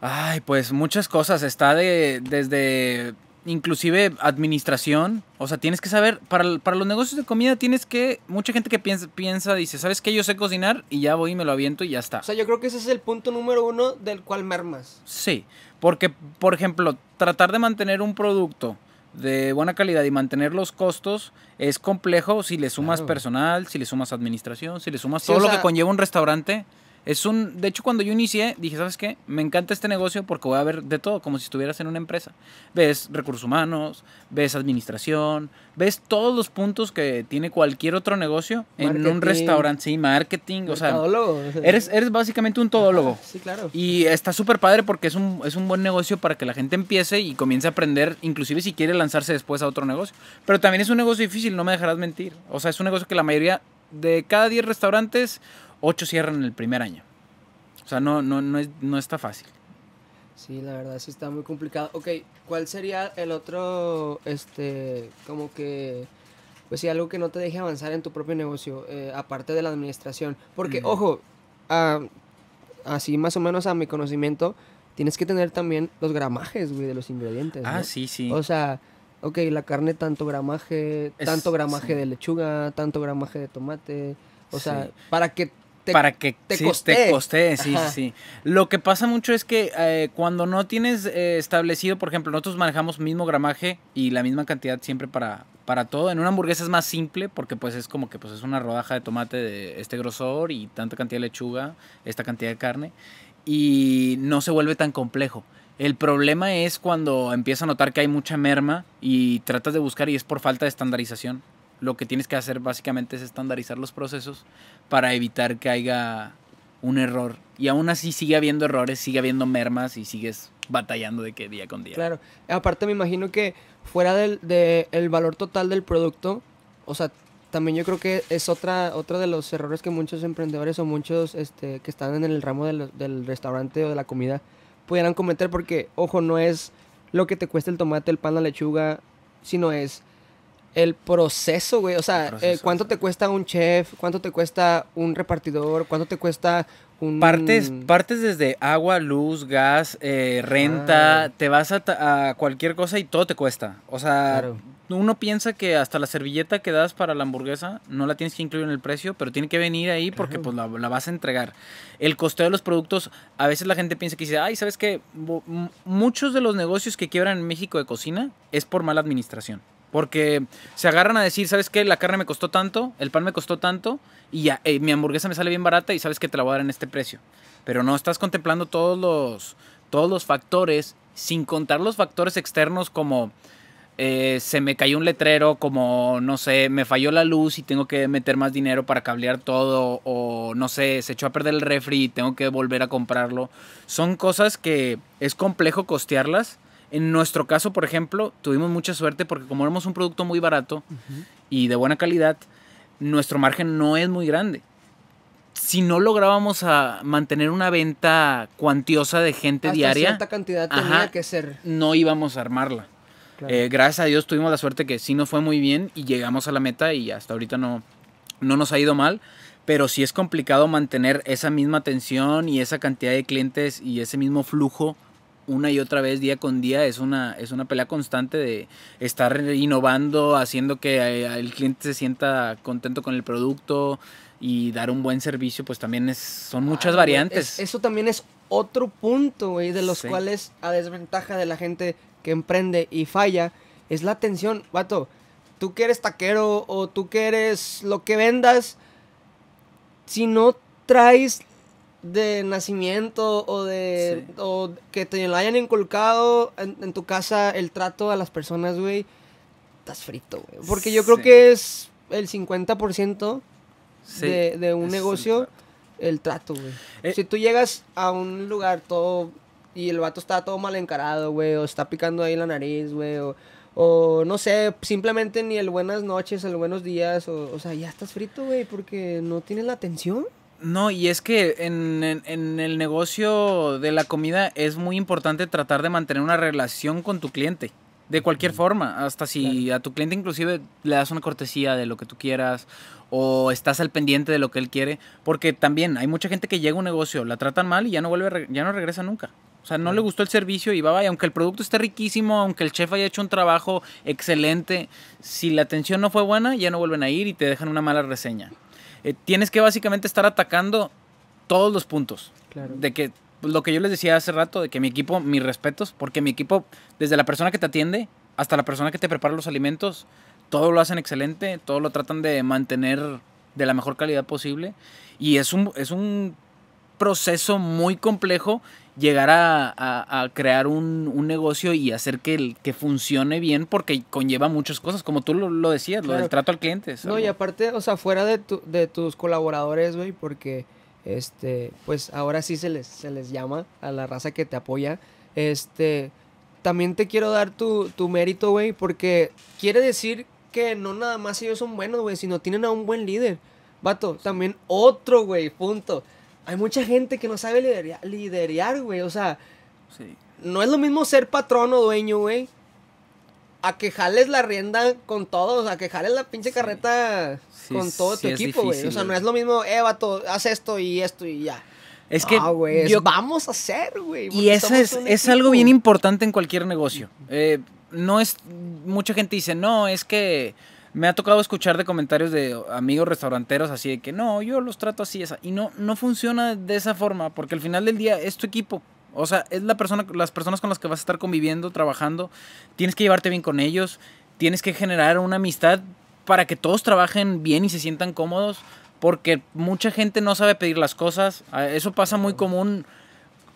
Ay, pues muchas cosas. Está de, desde inclusive administración. O sea, tienes que saber, para, los negocios de comida tienes que, mucha gente que piensa, piensa, dice, ¿sabes qué? Yo sé cocinar y ya voy y me lo aviento y ya está. O sea, yo creo que ese es el punto número uno del cual mermas. Sí, porque, por ejemplo, tratar de mantener un producto de buena calidad y mantener los costos es complejo si le sumas personal, si le sumas administración, si le sumas todo lo que conlleva un restaurante. Es un, de hecho, cuando yo inicié, dije, ¿sabes qué? Me encanta este negocio porque voy a ver de todo, como si estuvieras en una empresa. Ves recursos humanos, ves administración, ves todos los puntos que tiene cualquier otro negocio en un restaurante, sí, marketing, o sea, eres, eres básicamente un todólogo. Sí, claro. Y está súper padre porque es es un buen negocio para que la gente empiece y comience a aprender, inclusive si quiere lanzarse después a otro negocio. Pero también es un negocio difícil, no me dejarás mentir. O sea, es un negocio que la mayoría de cada 10 restaurantes, ocho cierran en el primer año. O sea, no, no, no, es, no está fácil. Sí, la verdad sí está muy complicado. Ok, ¿cuál sería el otro, este, como que, pues sí, algo que no te deje avanzar en tu propio negocio, eh, aparte de la administración? Porque, ojo, ah, así más o menos a mi conocimiento, tienes que tener también los gramajes, güey, de los ingredientes. Ah, sí, sí. O sea, ok, la carne tanto gramaje, tanto gramaje de lechuga, tanto gramaje de tomate. O sea, para que para que te costee. sí, sí, Lo que pasa mucho es que eh, cuando no tienes eh, establecido, por ejemplo, nosotros manejamos mismo gramaje y la misma cantidad siempre para, para todo. En una hamburguesa es más simple porque pues es como que pues es una rodaja de tomate de este grosor y tanta cantidad de lechuga, esta cantidad de carne y no se vuelve tan complejo. El problema es cuando empiezas a notar que hay mucha merma y tratas de buscar y es por falta de estandarización lo que tienes que hacer básicamente es estandarizar los procesos para evitar que haya un error. Y aún así sigue habiendo errores, sigue habiendo mermas y sigues batallando de que día con día. Claro. Aparte me imagino que fuera del valor total del producto, o sea, también yo creo que es otra, de los errores que muchos emprendedores o muchos este, que están en el ramo del restaurante o de la comida pudieran cometer porque, ojo, no es lo que te cuesta el tomate, el pan, la lechuga, sino es el proceso, güey. O sea, eh, ¿cuánto te cuesta un chef? ¿Cuánto te cuesta un repartidor? ¿Cuánto te cuesta un... Partes, partes desde agua, luz, gas, eh, renta, te vas a, cualquier cosa y todo te cuesta. O sea, uno piensa que hasta la servilleta que das para la hamburguesa no la tienes que incluir en el precio, pero tiene que venir ahí porque pues la, vas a entregar. El costeo de los productos, a veces la gente piensa que dice, ay, ¿sabes qué? Muchos de los negocios que quiebran en México de cocina es por mala administración. Porque se agarran a decir, ¿sabes qué? La carne me costó tanto, el pan me costó tanto, y eh, mi hamburguesa me sale bien barata y sabes que te la voy a dar en este precio. Pero no estás contemplando todos los, todos los factores, sin contar los factores externos como eh, se me cayó un letrero, como no sé, me falló la luz y tengo que meter más dinero para cablear todo, o no sé, se echó a perder el refri y tengo que volver a comprarlo. Son cosas que es complejo costearlas en nuestro caso, por ejemplo, tuvimos mucha suerte porque como éramos un producto muy barato y de buena calidad, nuestro margen no es muy grande. Si no lográbamos a ah, mantener una venta cuantiosa de gente Hasta diaria, cierta cantidad tenía que ser. No íbamos a armarla. Eh, gracias a Dios tuvimos la suerte que sí nos fue muy bien y llegamos a la meta y hasta ahorita no, no nos ha ido mal, pero sí es complicado mantener esa misma atención y esa cantidad de clientes y ese mismo flujo una y otra vez día con día es una es una pelea constante de estar innovando haciendo que eh, el cliente se sienta contento con el producto y dar un buen servicio pues también es, son muchas ah, variantes eso también es otro punto güey de los cuales a desventaja de la gente que emprende y falla es la atención vato tú que eres taquero o tú que eres lo que vendas si no traes de nacimiento o de o que te lo hayan inculcado en, tu casa el trato a las personas, güey, estás frito, güey. Porque yo creo que es el 50% de, un negocio el trato, güey. Eh. si tú llegas a un lugar todo y el vato está todo mal encarado, güey, o está picando ahí la nariz, güey, o, no sé, simplemente ni el buenas noches, el buenos días, o, o sea, ya estás frito, güey, porque no tienes la atención. No, y es que en, en, el negocio de la comida es muy importante tratar de mantener una relación con tu cliente. De cualquier forma, hasta si a tu cliente inclusive le das una cortesía de lo que tú quieras o estás al pendiente de lo que él quiere, porque también hay mucha gente que llega a un negocio, la tratan mal y ya no vuelve, ya no regresa nunca. O sea, no le gustó el servicio y va, y aunque el producto esté riquísimo, aunque el chef haya hecho un trabajo excelente, si la atención no fue buena, ya no vuelven a ir y te dejan una mala reseña. Eh, tienes que básicamente estar atacando todos los puntos. De que lo que yo les decía hace rato, de que mi equipo, mis respetos, porque mi equipo, desde la persona que te atiende hasta la persona que te prepara los alimentos, todo lo hacen excelente, todo lo tratan de mantener de la mejor calidad posible. Y es un, es un proceso muy complejo llegar a, crear un, negocio y hacer que, que funcione bien porque conlleva muchas cosas, como tú lo, decías, lo del trato al cliente. No, y aparte, o sea, fuera de, de tus colaboradores, güey, porque este, pues ahora sí se les, se les llama a la raza que te apoya, este, también te quiero dar tu, tu mérito, güey, porque quiere decir que no nada más ellos son buenos, güey, sino tienen a un buen líder. Vato, también otro, güey, punto hay mucha gente que no sabe liderar, güey. O sea, no es lo mismo ser patrón o dueño, güey. A que jales la rienda con todos, a que jales la pinche carreta con todo tu equipo, güey. O sea, no es lo mismo, eh, vato, haz esto y esto y ya. Es que vamos a hacer, güey. Y eso es, algo bien importante en cualquier negocio. Eh, no es, mucha gente dice, no, es que me ha tocado escuchar de comentarios de amigos restauranteros así de que no, yo los trato así esa y no no funciona de esa forma porque al final del día es tu equipo. O sea, es la persona las personas con las que vas a estar conviviendo, trabajando, tienes que llevarte bien con ellos, tienes que generar una amistad para que todos trabajen bien y se sientan cómodos porque mucha gente no sabe pedir las cosas, ah, eso pasa muy común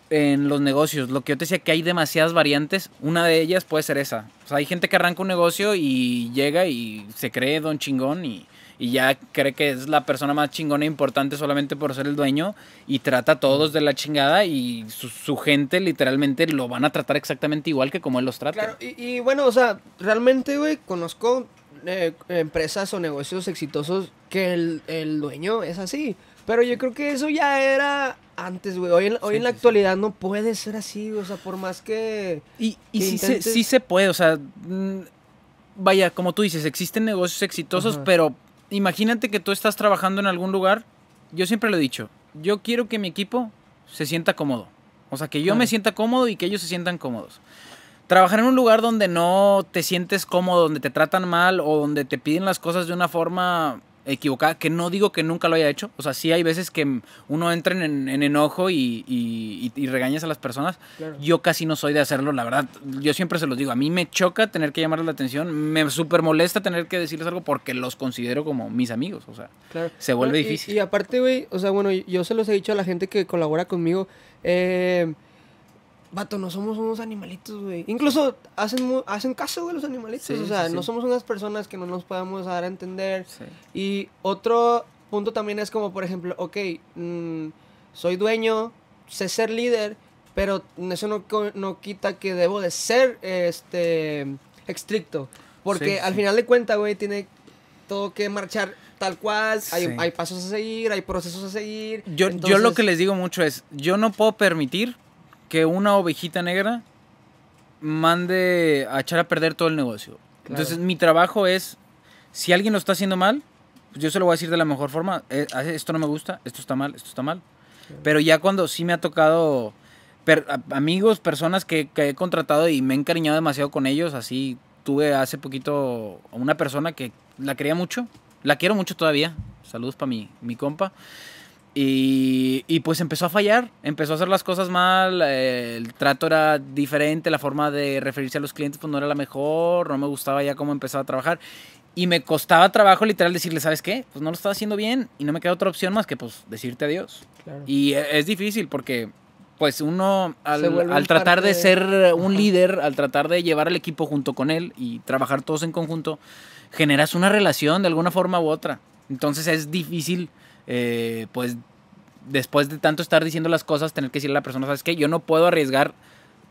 en los negocios. Lo que yo te decía que hay demasiadas variantes, una de ellas puede ser esa. O sea, hay gente que arranca un negocio y llega y se cree don chingón y, ya cree que es la persona más chingona e importante solamente por ser el dueño y trata a todos de la chingada y su, gente literalmente lo van a tratar exactamente igual que como él los trata. Claro, y, bueno, o sea, realmente, güey, conozco eh, empresas o negocios exitosos que el, el dueño es así. Pero yo creo que eso ya era antes, güey. Hoy, en, la actualidad no puede ser así, O sea, por más que. Y, sí, se, puede, o sea. Mm, vaya, como tú dices, existen negocios exitosos, pero imagínate que tú estás trabajando en algún lugar. Yo siempre lo he dicho, yo quiero que mi equipo se sienta cómodo. O sea, que yo me sienta cómodo y que ellos se sientan cómodos. Trabajar en un lugar donde no te sientes cómodo, donde te tratan mal o donde te piden las cosas de una forma equivocada, que no digo que nunca lo haya hecho, o sea, sí hay veces que uno entra en, enojo y, regañas a las personas, yo casi no soy de hacerlo, la verdad, yo siempre se los digo, a mí me choca tener que llamar la atención, me súper molesta tener que decirles algo porque los considero como mis amigos, o sea, se vuelve difícil. Y aparte, güey, o sea, bueno, yo se los he dicho a la gente que colabora conmigo, eh Vato, no somos unos animalitos, güey. Incluso hacen, hacen caso, güey, los animalitos. o sea, no somos unas personas que no nos podemos dar a entender. Y otro punto también es como, por ejemplo, ok, mm, soy dueño, sé ser líder, pero eso no, no quita que debo de ser este estricto. Porque al final de cuentas, güey, tiene todo que marchar tal cual, hay, hay pasos a seguir, hay procesos a seguir. Yo, yo lo que les digo mucho es, yo no puedo permitir que una ovejita negra mande a echar a perder todo el negocio. Entonces, mi trabajo es, si alguien lo está haciendo mal, pues yo se lo voy a decir de la mejor forma, eh, ah, esto no me gusta, esto está mal, esto está mal. Pero ya cuando sí me ha tocado amigos, personas que, he contratado y me he encariñado demasiado con ellos, así tuve hace poquito una persona que la quería mucho, la quiero mucho todavía, saludos para mi, mi compa. Y, pues empezó a fallar, empezó a hacer las cosas mal, el trato era diferente, la forma de referirse a los clientes pues no era la mejor, no me gustaba ya cómo empezaba a trabajar. Y me costaba trabajo literal decirle, ¿sabes qué? Pues no lo estaba haciendo bien y no me queda otra opción más que pues decirte adiós. Y e, es difícil porque pues uno al, tratar de ser un líder, al tratar de llevar al equipo junto con él y trabajar todos en conjunto, generas una relación de alguna forma u otra. Entonces es difícil eh, pues después de tanto estar diciendo las cosas, tener que decirle a la persona, ¿sabes qué? Yo no puedo arriesgar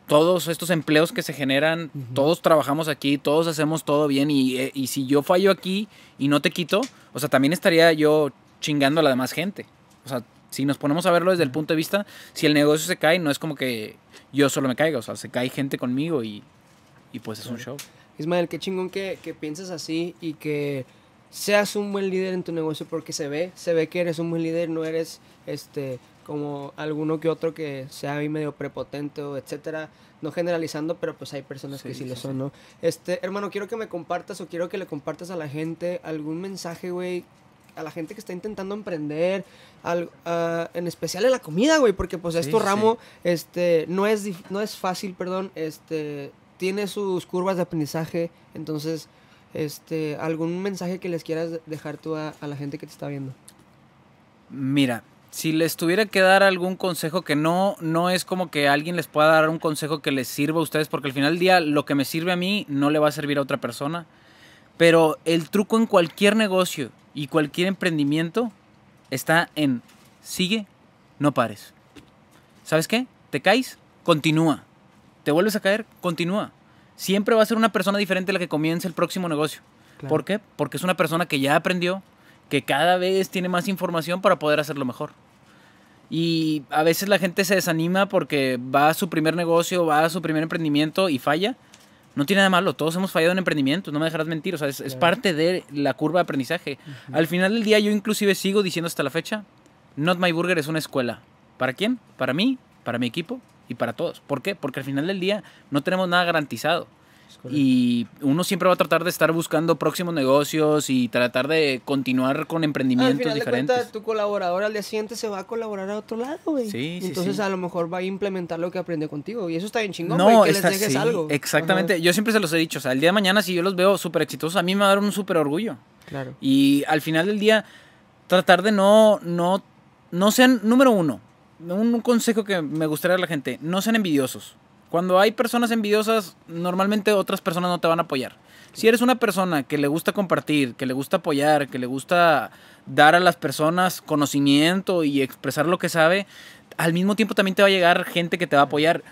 todos estos empleos que se generan, todos trabajamos aquí, todos hacemos todo bien eh, y, si yo fallo aquí y no te quito, o sea, también estaría yo chingando a la demás gente. O sea, si nos ponemos a verlo desde el punto de vista, si el negocio se cae, no es como que yo solo me caiga, o sea, se cae gente conmigo y, pues es un show. Ismael, qué chingón que, que pienses así y que seas un buen líder en tu negocio porque se ve, se ve que eres un buen líder, no eres este como alguno que otro que sea ahí medio prepotente o etcétera, no generalizando, pero pues hay personas que sí, lo son, ¿no? Este, hermano, quiero que me compartas o quiero que le compartas a la gente algún mensaje, güey, a la gente que está intentando emprender, en especial en la comida, güey, porque pues esto ramo este no es no es fácil, perdón, este tiene sus curvas de aprendizaje, entonces este, ¿Algún mensaje que les quieras dejar tú a, la gente que te está viendo? Mira, si les tuviera que dar algún consejo que no, no es como que alguien les pueda dar un consejo que les sirva a ustedes, porque al final del día lo que me sirve a mí no le va a servir a otra persona. Pero el truco en cualquier negocio y cualquier emprendimiento está en sigue, no pares. ¿Sabes qué? ¿Te caes? Continúa. ¿Te vuelves a caer? Continúa siempre va a ser una persona diferente la que comience el próximo negocio. ¿Por qué? Porque es una persona que ya aprendió, que cada vez tiene más información para poder hacerlo mejor. Y a veces la gente se desanima porque va a su primer negocio, va a su primer emprendimiento y falla. No tiene nada malo, todos hemos fallado en emprendimiento no me dejarás mentir, o sea, es, parte de la curva de aprendizaje. Al final del día yo inclusive sigo diciendo hasta la fecha, Not My Burger es una escuela. ¿Para quién? Para mí, para mi equipo, y para todos. ¿Por qué? Porque al final del día no tenemos nada garantizado. Y uno siempre va a tratar de estar buscando próximos negocios y tratar de continuar con emprendimientos diferentes. De tu colaborador al día siguiente se va a colaborar a otro lado, güey. Entonces a lo mejor va a implementar lo que aprende contigo. Y eso está bien chingón, no, que les algo. Exactamente. Yo siempre se los he dicho. O sea, el día de mañana, si yo los veo súper exitosos, a mí me va a dar un súper orgullo. Claro. Y al final del día, tratar de no, no, no sean, número uno, un, consejo que me gustaría a la gente, no sean envidiosos. Cuando hay personas envidiosas, normalmente otras personas no te van a apoyar. Si eres una persona que le gusta compartir, que le gusta apoyar, que le gusta dar a las personas conocimiento y expresar lo que sabe, al mismo tiempo también te va a llegar gente que te va a apoyar.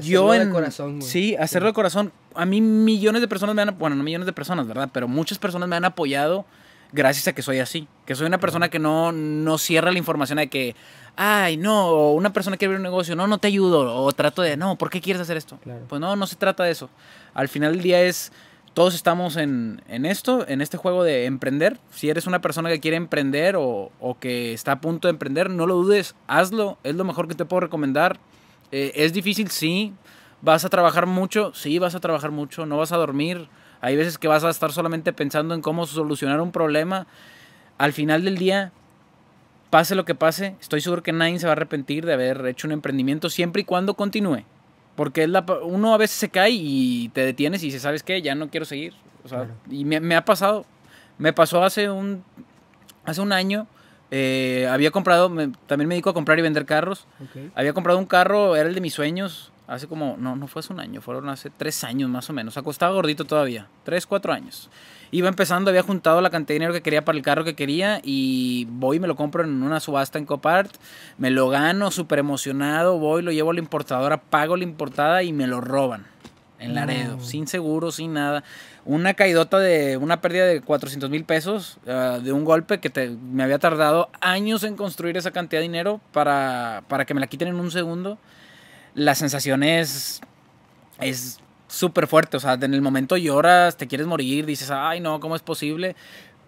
yo en, de corazón. Sí, hacerlo de corazón. A mí millones de personas me han, bueno, no millones de personas, ¿verdad? Pero muchas personas me han apoyado gracias a que soy así, que soy una persona que no, no cierra la información de que, ay, no, una persona quiere abrir un negocio, no, no te ayudo, o trato de, no, ¿por qué quieres hacer esto? Pues no, no se trata de eso. Al final del día es, todos estamos en, esto, en este juego de emprender. Si eres una persona que quiere emprender o, que está a punto de emprender, no lo dudes, hazlo, es lo mejor que te puedo recomendar. Eh, es difícil, sí, vas a trabajar mucho, sí, vas a trabajar mucho, no vas a dormir. Hay veces que vas a estar solamente pensando en cómo solucionar un problema. Al final del día, Pase lo que pase, estoy seguro que nadie se va a arrepentir de haber hecho un emprendimiento siempre y cuando continúe. Porque es uno a veces se cae y te detienes y dices, ¿sabes qué? Ya no quiero seguir. Y me, ha pasado. Me pasó hace un, hace un año. Eh, había comprado, también me dedico a comprar y vender carros. Había comprado un carro, era el de mis sueños hace como, no, no fue hace un año, fueron hace tres años más o menos. Acostaba gordito todavía, tres, cuatro años. Iba empezando, había juntado la cantidad de dinero que quería para el carro que quería y voy me lo compro en una subasta en Copart. Me lo gano, súper emocionado, voy, lo llevo a la importadora, pago la importada y me lo roban. En Laredo, sin seguro, sin nada. Una caidota de una pérdida de 400 mil pesos ah, de un golpe que me había tardado años en construir esa cantidad de dinero para, para que me la quiten en un segundo la sensación es es súper fuerte, o sea, en el momento lloras, te quieres morir, dices, ay no, ¿cómo es posible?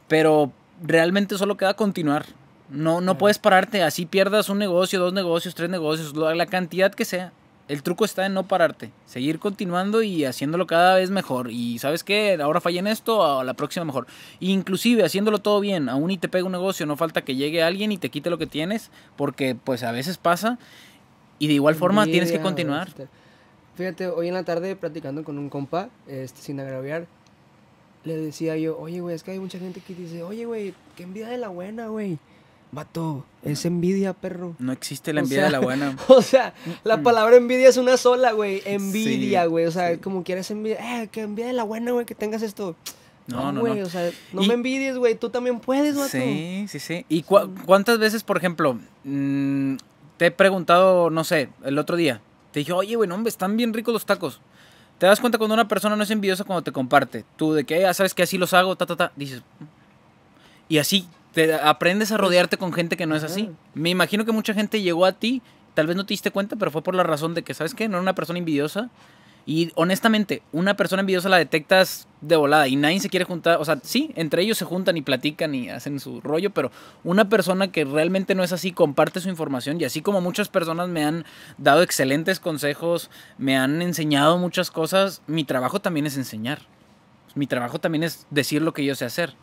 Pero realmente solo queda continuar. No, no puedes pararte, así pierdas un negocio, dos negocios, tres negocios, la cantidad que sea. El truco está en no pararte, seguir continuando y haciéndolo cada vez mejor. Y sabes qué, ahora fallé en esto, a la próxima mejor. Inclusive haciéndolo todo bien, aún y te pega un negocio, no falta que llegue alguien y te quite lo que tienes, porque pues a veces pasa. Y de igual forma tienes que continuar. Este, fíjate, hoy en la tarde platicando con un compa, este, sin agraviar, le decía yo, oye, güey, es que hay mucha gente que dice, oye, güey, qué envidia de la buena, güey. Vato, es envidia, perro. No existe la envidia de la buena. [LAUGHS] O sea, la palabra envidia es una sola, güey. Envidia, güey. o sea, como quieres envidia. Eh, que envidia de la buena, güey, que tengas esto. No, no, No, O sea, no me envidies, güey. Tú también puedes, vato. Sí, sí, sí. ¿Y cuántas veces, por ejemplo, mmm, te he preguntado, no sé, el otro día, te dije, oye, no, hombre, están bien ricos los tacos. Te das cuenta cuando una persona no es envidiosa cuando te comparte. Tú de que, eh, ya sabes que así los hago, ta, ta, ta. Dices. Y así te aprendes a pues rodearte con gente que no es así. Me imagino que mucha gente llegó a ti, tal vez no te diste cuenta, pero fue por la razón de que, ¿sabes qué? No era una persona envidiosa, y honestamente, una persona envidiosa la detectas de volada y nadie se quiere juntar. O sea, sí, entre ellos se juntan y platican y hacen su rollo, pero una persona que realmente no es así comparte su información. Y así como muchas personas me han dado excelentes consejos, me han enseñado muchas cosas, mi trabajo también es enseñar. Mi trabajo también es decir lo que yo sé hacer.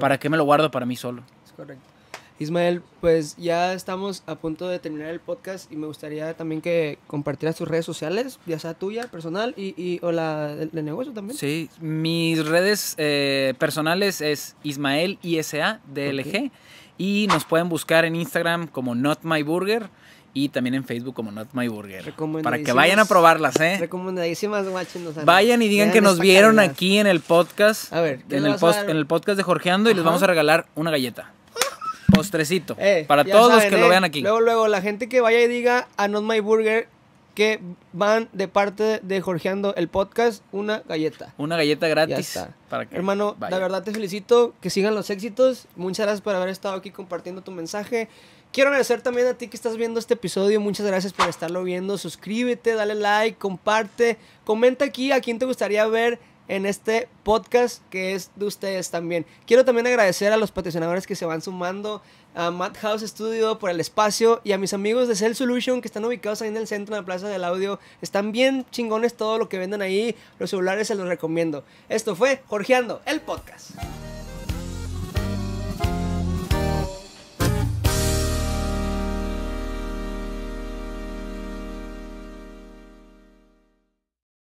¿Para qué me lo guardo para mí solo? Es correcto. Ismael, pues ya estamos a punto de terminar el podcast y me gustaría también que compartieras tus redes sociales, ya sea tuya, personal y, y o la de, negocio también. Sí, mis redes eh, personales es Ismael ISA DLG y nos pueden buscar en Instagram como Not My Burger y también en Facebook como Not My Burger. Para que vayan a probarlas, ¿eh? Recomendadísimas, Vayan y digan que nos vieron aquí en el podcast. A ver, en el, post, en el podcast de Jorgeando y les vamos a regalar una galleta. Postrecito. Eh, para todos los que lo eh, vean aquí. Luego, luego, la gente que vaya y diga a ah, Not My Burger que van de parte de Jorgeando el podcast una galleta. Una galleta gratis. Hermano, la verdad te felicito, que sigan los éxitos. Muchas gracias por haber estado aquí compartiendo tu mensaje. Quiero agradecer también a ti que estás viendo este episodio. Muchas gracias por estarlo viendo. Suscríbete, dale like, comparte, comenta aquí a quién te gustaría ver en este podcast que es de ustedes también. Quiero también agradecer a los patrocinadores que se van sumando, a Madhouse Studio por el espacio y a mis amigos de Cell Solution que están ubicados ahí en el centro de la Plaza del Audio. Están bien chingones todo lo que venden ahí. Los celulares se los recomiendo. Esto fue Jorgeando, el podcast.